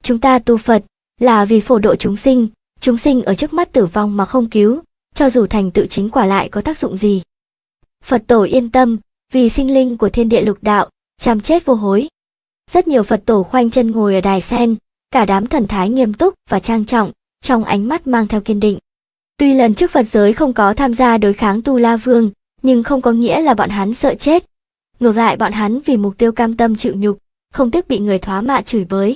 Chúng ta tu Phật, là vì phổ độ chúng sinh, Chúng sinh ở trước mắt tử vong mà không cứu, cho dù thành tựu chính quả lại có tác dụng gì. Phật tổ yên tâm, vì sinh linh của thiên địa lục đạo, chăm chết vô hối. Rất nhiều Phật tổ khoanh chân ngồi ở đài sen, cả đám thần thái nghiêm túc và trang trọng, trong ánh mắt mang theo kiên định. Tuy lần trước Phật giới không có tham gia đối kháng Tu La Vương, nhưng không có nghĩa là bọn hắn sợ chết. Ngược lại bọn hắn vì mục tiêu cam tâm chịu nhục, không tiếc bị người thoá mạ chửi bới.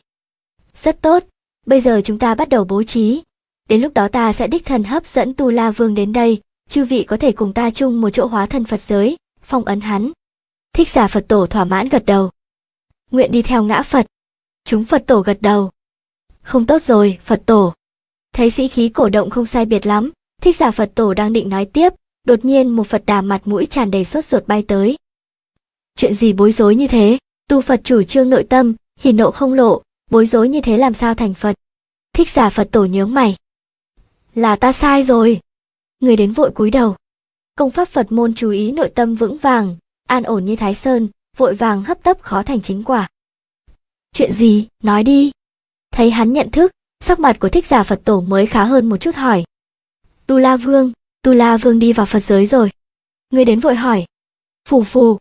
Rất tốt, bây giờ chúng ta bắt đầu bố trí, đến lúc đó ta sẽ đích thần hấp dẫn tu la vương đến đây chư vị có thể cùng ta chung một chỗ hóa thân phật giới phong ấn hắn thích giả phật tổ thỏa mãn gật đầu nguyện đi theo ngã phật chúng phật tổ gật đầu không tốt rồi phật tổ thấy sĩ khí cổ động không sai biệt lắm thích giả phật tổ đang định nói tiếp đột nhiên một phật đà mặt mũi tràn đầy sốt ruột bay tới chuyện gì bối rối như thế tu phật chủ trương nội tâm hỉ nộ không lộ bối rối như thế làm sao thành phật thích giả phật tổ nhớ mày là ta sai rồi người đến vội cúi đầu công pháp phật môn chú ý nội tâm vững vàng an ổn như thái sơn vội vàng hấp tấp khó thành chính quả chuyện gì nói đi thấy hắn nhận thức sắc mặt của thích giả phật tổ mới khá hơn một chút hỏi tu la vương tu la vương đi vào phật giới rồi người đến vội hỏi phù phù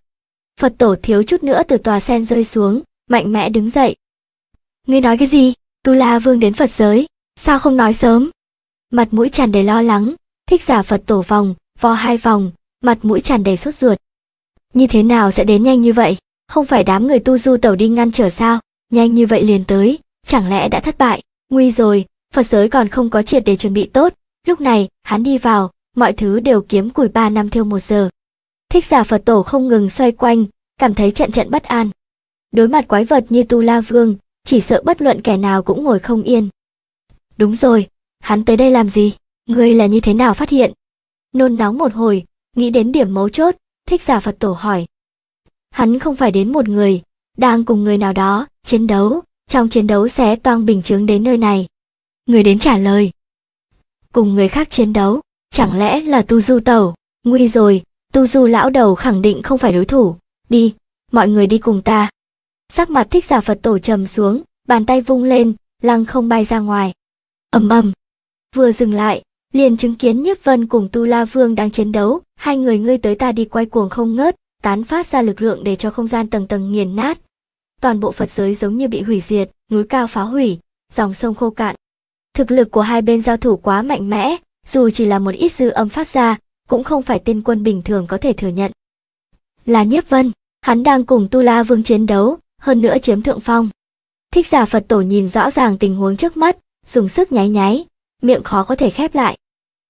phật tổ thiếu chút nữa từ tòa sen rơi xuống mạnh mẽ đứng dậy ngươi nói cái gì tu la vương đến phật giới sao không nói sớm mặt mũi tràn đầy lo lắng, thích giả Phật tổ vòng, vo hai vòng, mặt mũi tràn đầy sốt ruột. Như thế nào sẽ đến nhanh như vậy? Không phải đám người tu du tẩu đi ngăn trở sao? Nhanh như vậy liền tới, chẳng lẽ đã thất bại? Nguy rồi, Phật giới còn không có triệt để chuẩn bị tốt. Lúc này, hắn đi vào, mọi thứ đều kiếm củi ba năm thiêu một giờ. Thích giả Phật tổ không ngừng xoay quanh, cảm thấy trận trận bất an. Đối mặt quái vật như Tu La Vương, chỉ sợ bất luận kẻ nào cũng ngồi không yên. Đúng rồi, hắn tới đây làm gì ngươi là như thế nào phát hiện nôn nóng một hồi nghĩ đến điểm mấu chốt thích giả phật tổ hỏi hắn không phải đến một người đang cùng người nào đó chiến đấu trong chiến đấu xé toang bình chướng đến nơi này người đến trả lời cùng người khác chiến đấu chẳng lẽ là tu du tẩu nguy rồi tu du lão đầu khẳng định không phải đối thủ đi mọi người đi cùng ta sắc mặt thích giả phật tổ trầm xuống bàn tay vung lên lăng không bay ra ngoài ầm ầm vừa dừng lại liền chứng kiến nhiếp vân cùng tu la vương đang chiến đấu hai người ngươi tới ta đi quay cuồng không ngớt tán phát ra lực lượng để cho không gian tầng tầng nghiền nát toàn bộ phật giới giống như bị hủy diệt núi cao phá hủy dòng sông khô cạn thực lực của hai bên giao thủ quá mạnh mẽ dù chỉ là một ít dư âm phát ra cũng không phải tên quân bình thường có thể thừa nhận là nhiếp vân hắn đang cùng tu la vương chiến đấu hơn nữa chiếm thượng phong thích giả phật tổ nhìn rõ ràng tình huống trước mắt dùng sức nháy nháy miệng khó có thể khép lại.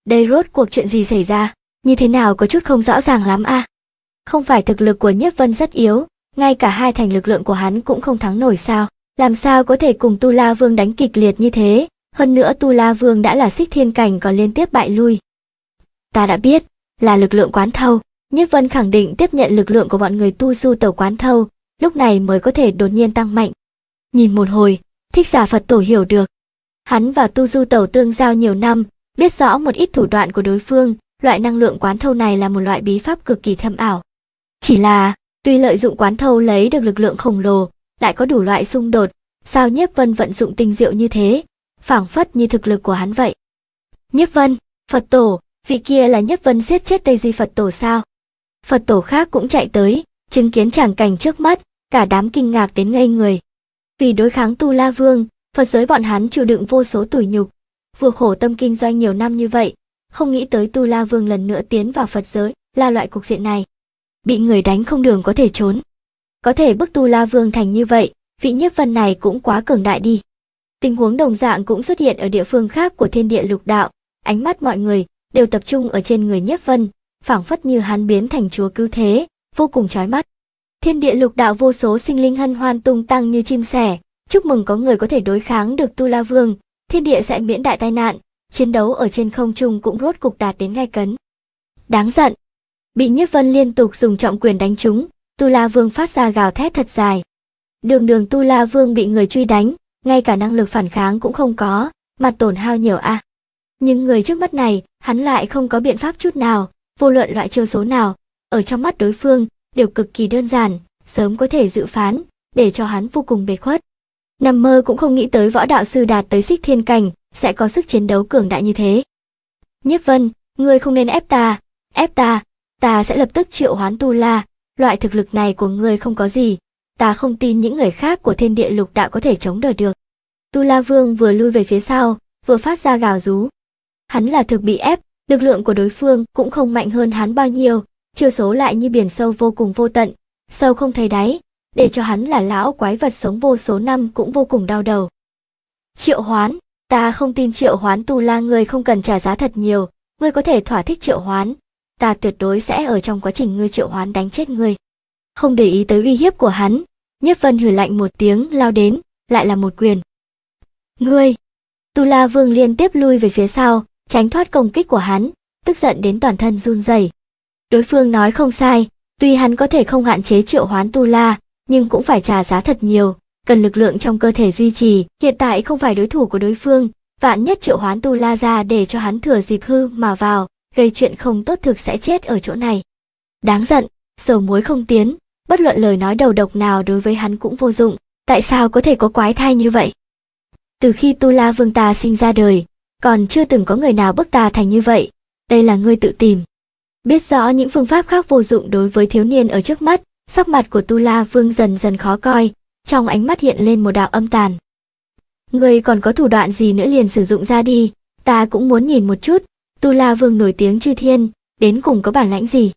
Đây rốt cuộc chuyện gì xảy ra, như thế nào có chút không rõ ràng lắm a. À? Không phải thực lực của Nhiếp Vân rất yếu, ngay cả hai thành lực lượng của hắn cũng không thắng nổi sao, làm sao có thể cùng Tu La Vương đánh kịch liệt như thế, hơn nữa Tu La Vương đã là xích thiên cảnh còn liên tiếp bại lui. Ta đã biết, là lực lượng quán thâu, Nhiếp Vân khẳng định tiếp nhận lực lượng của bọn người tu du tẩu quán thâu, lúc này mới có thể đột nhiên tăng mạnh. Nhìn một hồi, thích giả Phật tổ hiểu được, Hắn và Tu Du Tẩu tương giao nhiều năm, biết rõ một ít thủ đoạn của đối phương, loại năng lượng quán thâu này là một loại bí pháp cực kỳ thâm ảo. Chỉ là, tuy lợi dụng quán thâu lấy được lực lượng khổng lồ, lại có đủ loại xung đột, sao Nhiếp Vân vận dụng tinh diệu như thế, phảng phất như thực lực của hắn vậy. Nhiếp Vân, Phật Tổ, vị kia là Nhiếp Vân giết chết Tây Di Phật Tổ sao? Phật Tổ khác cũng chạy tới, chứng kiến tràng cảnh trước mắt, cả đám kinh ngạc đến ngây người. Vì đối kháng Tu La Vương, Phật giới bọn hắn chịu đựng vô số tủi nhục, vừa khổ tâm kinh doanh nhiều năm như vậy, không nghĩ tới Tu La Vương lần nữa tiến vào Phật giới, là loại cục diện này. Bị người đánh không đường có thể trốn. Có thể bức Tu La Vương thành như vậy, vị nhiếp vân này cũng quá cường đại đi. Tình huống đồng dạng cũng xuất hiện ở địa phương khác của thiên địa lục đạo, ánh mắt mọi người đều tập trung ở trên người nhiếp vân, phảng phất như hắn biến thành chúa cứu thế, vô cùng trói mắt. Thiên địa lục đạo vô số sinh linh hân hoan tung tăng như chim sẻ, Chúc mừng có người có thể đối kháng được Tu La Vương, thiên địa sẽ miễn đại tai nạn, chiến đấu ở trên không trung cũng rốt cục đạt đến ngay cấn. Đáng giận. Bị Nhiếp Vân liên tục dùng trọng quyền đánh chúng, Tu La Vương phát ra gào thét thật dài. Đường đường Tu La Vương bị người truy đánh, ngay cả năng lực phản kháng cũng không có, mà tổn hao nhiều a. À. Nhưng người trước mắt này, hắn lại không có biện pháp chút nào, vô luận loại chiêu số nào, ở trong mắt đối phương, đều cực kỳ đơn giản, sớm có thể dự phán, để cho hắn vô cùng bệt khuất nằm mơ cũng không nghĩ tới võ đạo sư đạt tới xích thiên cảnh, sẽ có sức chiến đấu cường đại như thế. nhất Vân, ngươi không nên ép ta, ép ta, ta sẽ lập tức triệu hoán tu la, loại thực lực này của ngươi không có gì, ta không tin những người khác của thiên địa lục đạo có thể chống đỡ được. Tu La Vương vừa lui về phía sau, vừa phát ra gào rú. Hắn là thực bị ép, lực lượng của đối phương cũng không mạnh hơn hắn bao nhiêu, chiều số lại như biển sâu vô cùng vô tận, sâu không thấy đáy, để cho hắn là lão quái vật sống vô số năm cũng vô cùng đau đầu. Triệu hoán, ta không tin triệu hoán tu la người không cần trả giá thật nhiều, ngươi có thể thỏa thích triệu hoán, ta tuyệt đối sẽ ở trong quá trình ngươi triệu hoán đánh chết ngươi. Không để ý tới uy hiếp của hắn, Nhất Vân hử lạnh một tiếng lao đến, lại là một quyền. Ngươi! Tu La Vương liên tiếp lui về phía sau, tránh thoát công kích của hắn, tức giận đến toàn thân run rẩy. Đối phương nói không sai, tuy hắn có thể không hạn chế triệu hoán Tu La, nhưng cũng phải trả giá thật nhiều, cần lực lượng trong cơ thể duy trì, hiện tại không phải đối thủ của đối phương, vạn nhất triệu hoán tu la ra để cho hắn thừa dịp hư mà vào, gây chuyện không tốt thực sẽ chết ở chỗ này. Đáng giận, dầu muối không tiến, bất luận lời nói đầu độc nào đối với hắn cũng vô dụng, tại sao có thể có quái thai như vậy? Từ khi tu la vương ta sinh ra đời, còn chưa từng có người nào bức ta thành như vậy, đây là ngươi tự tìm. Biết rõ những phương pháp khác vô dụng đối với thiếu niên ở trước mắt, Sắc mặt của Tu La Vương dần dần khó coi, trong ánh mắt hiện lên một đạo âm tàn. Ngươi còn có thủ đoạn gì nữa liền sử dụng ra đi, ta cũng muốn nhìn một chút, Tu La Vương nổi tiếng chư thiên, đến cùng có bản lãnh gì.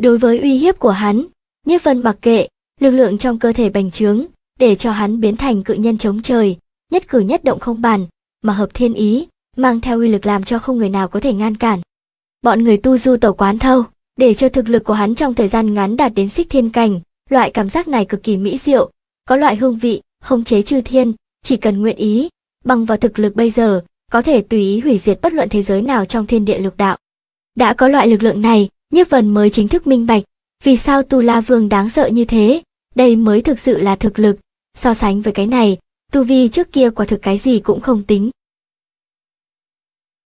Đối với uy hiếp của hắn, Nhiếp Vân mặc kệ, lực lượng trong cơ thể bành trướng, để cho hắn biến thành cự nhân chống trời, nhất cử nhất động không bàn, mà hợp thiên ý, mang theo uy lực làm cho không người nào có thể ngăn cản. Bọn người tu du tẩu quán thâu, để cho thực lực của hắn trong thời gian ngắn đạt đến xích thiên cảnh, loại cảm giác này cực kỳ mỹ diệu, có loại hương vị, không chế chư thiên, chỉ cần nguyện ý, bằng vào thực lực bây giờ, có thể tùy ý hủy diệt bất luận thế giới nào trong thiên địa lục đạo. Đã có loại lực lượng này, Nhiếp Vân mới chính thức minh bạch, vì sao Tu La Vương đáng sợ như thế, đây mới thực sự là thực lực, so sánh với cái này, tu vi trước kia quả thực cái gì cũng không tính.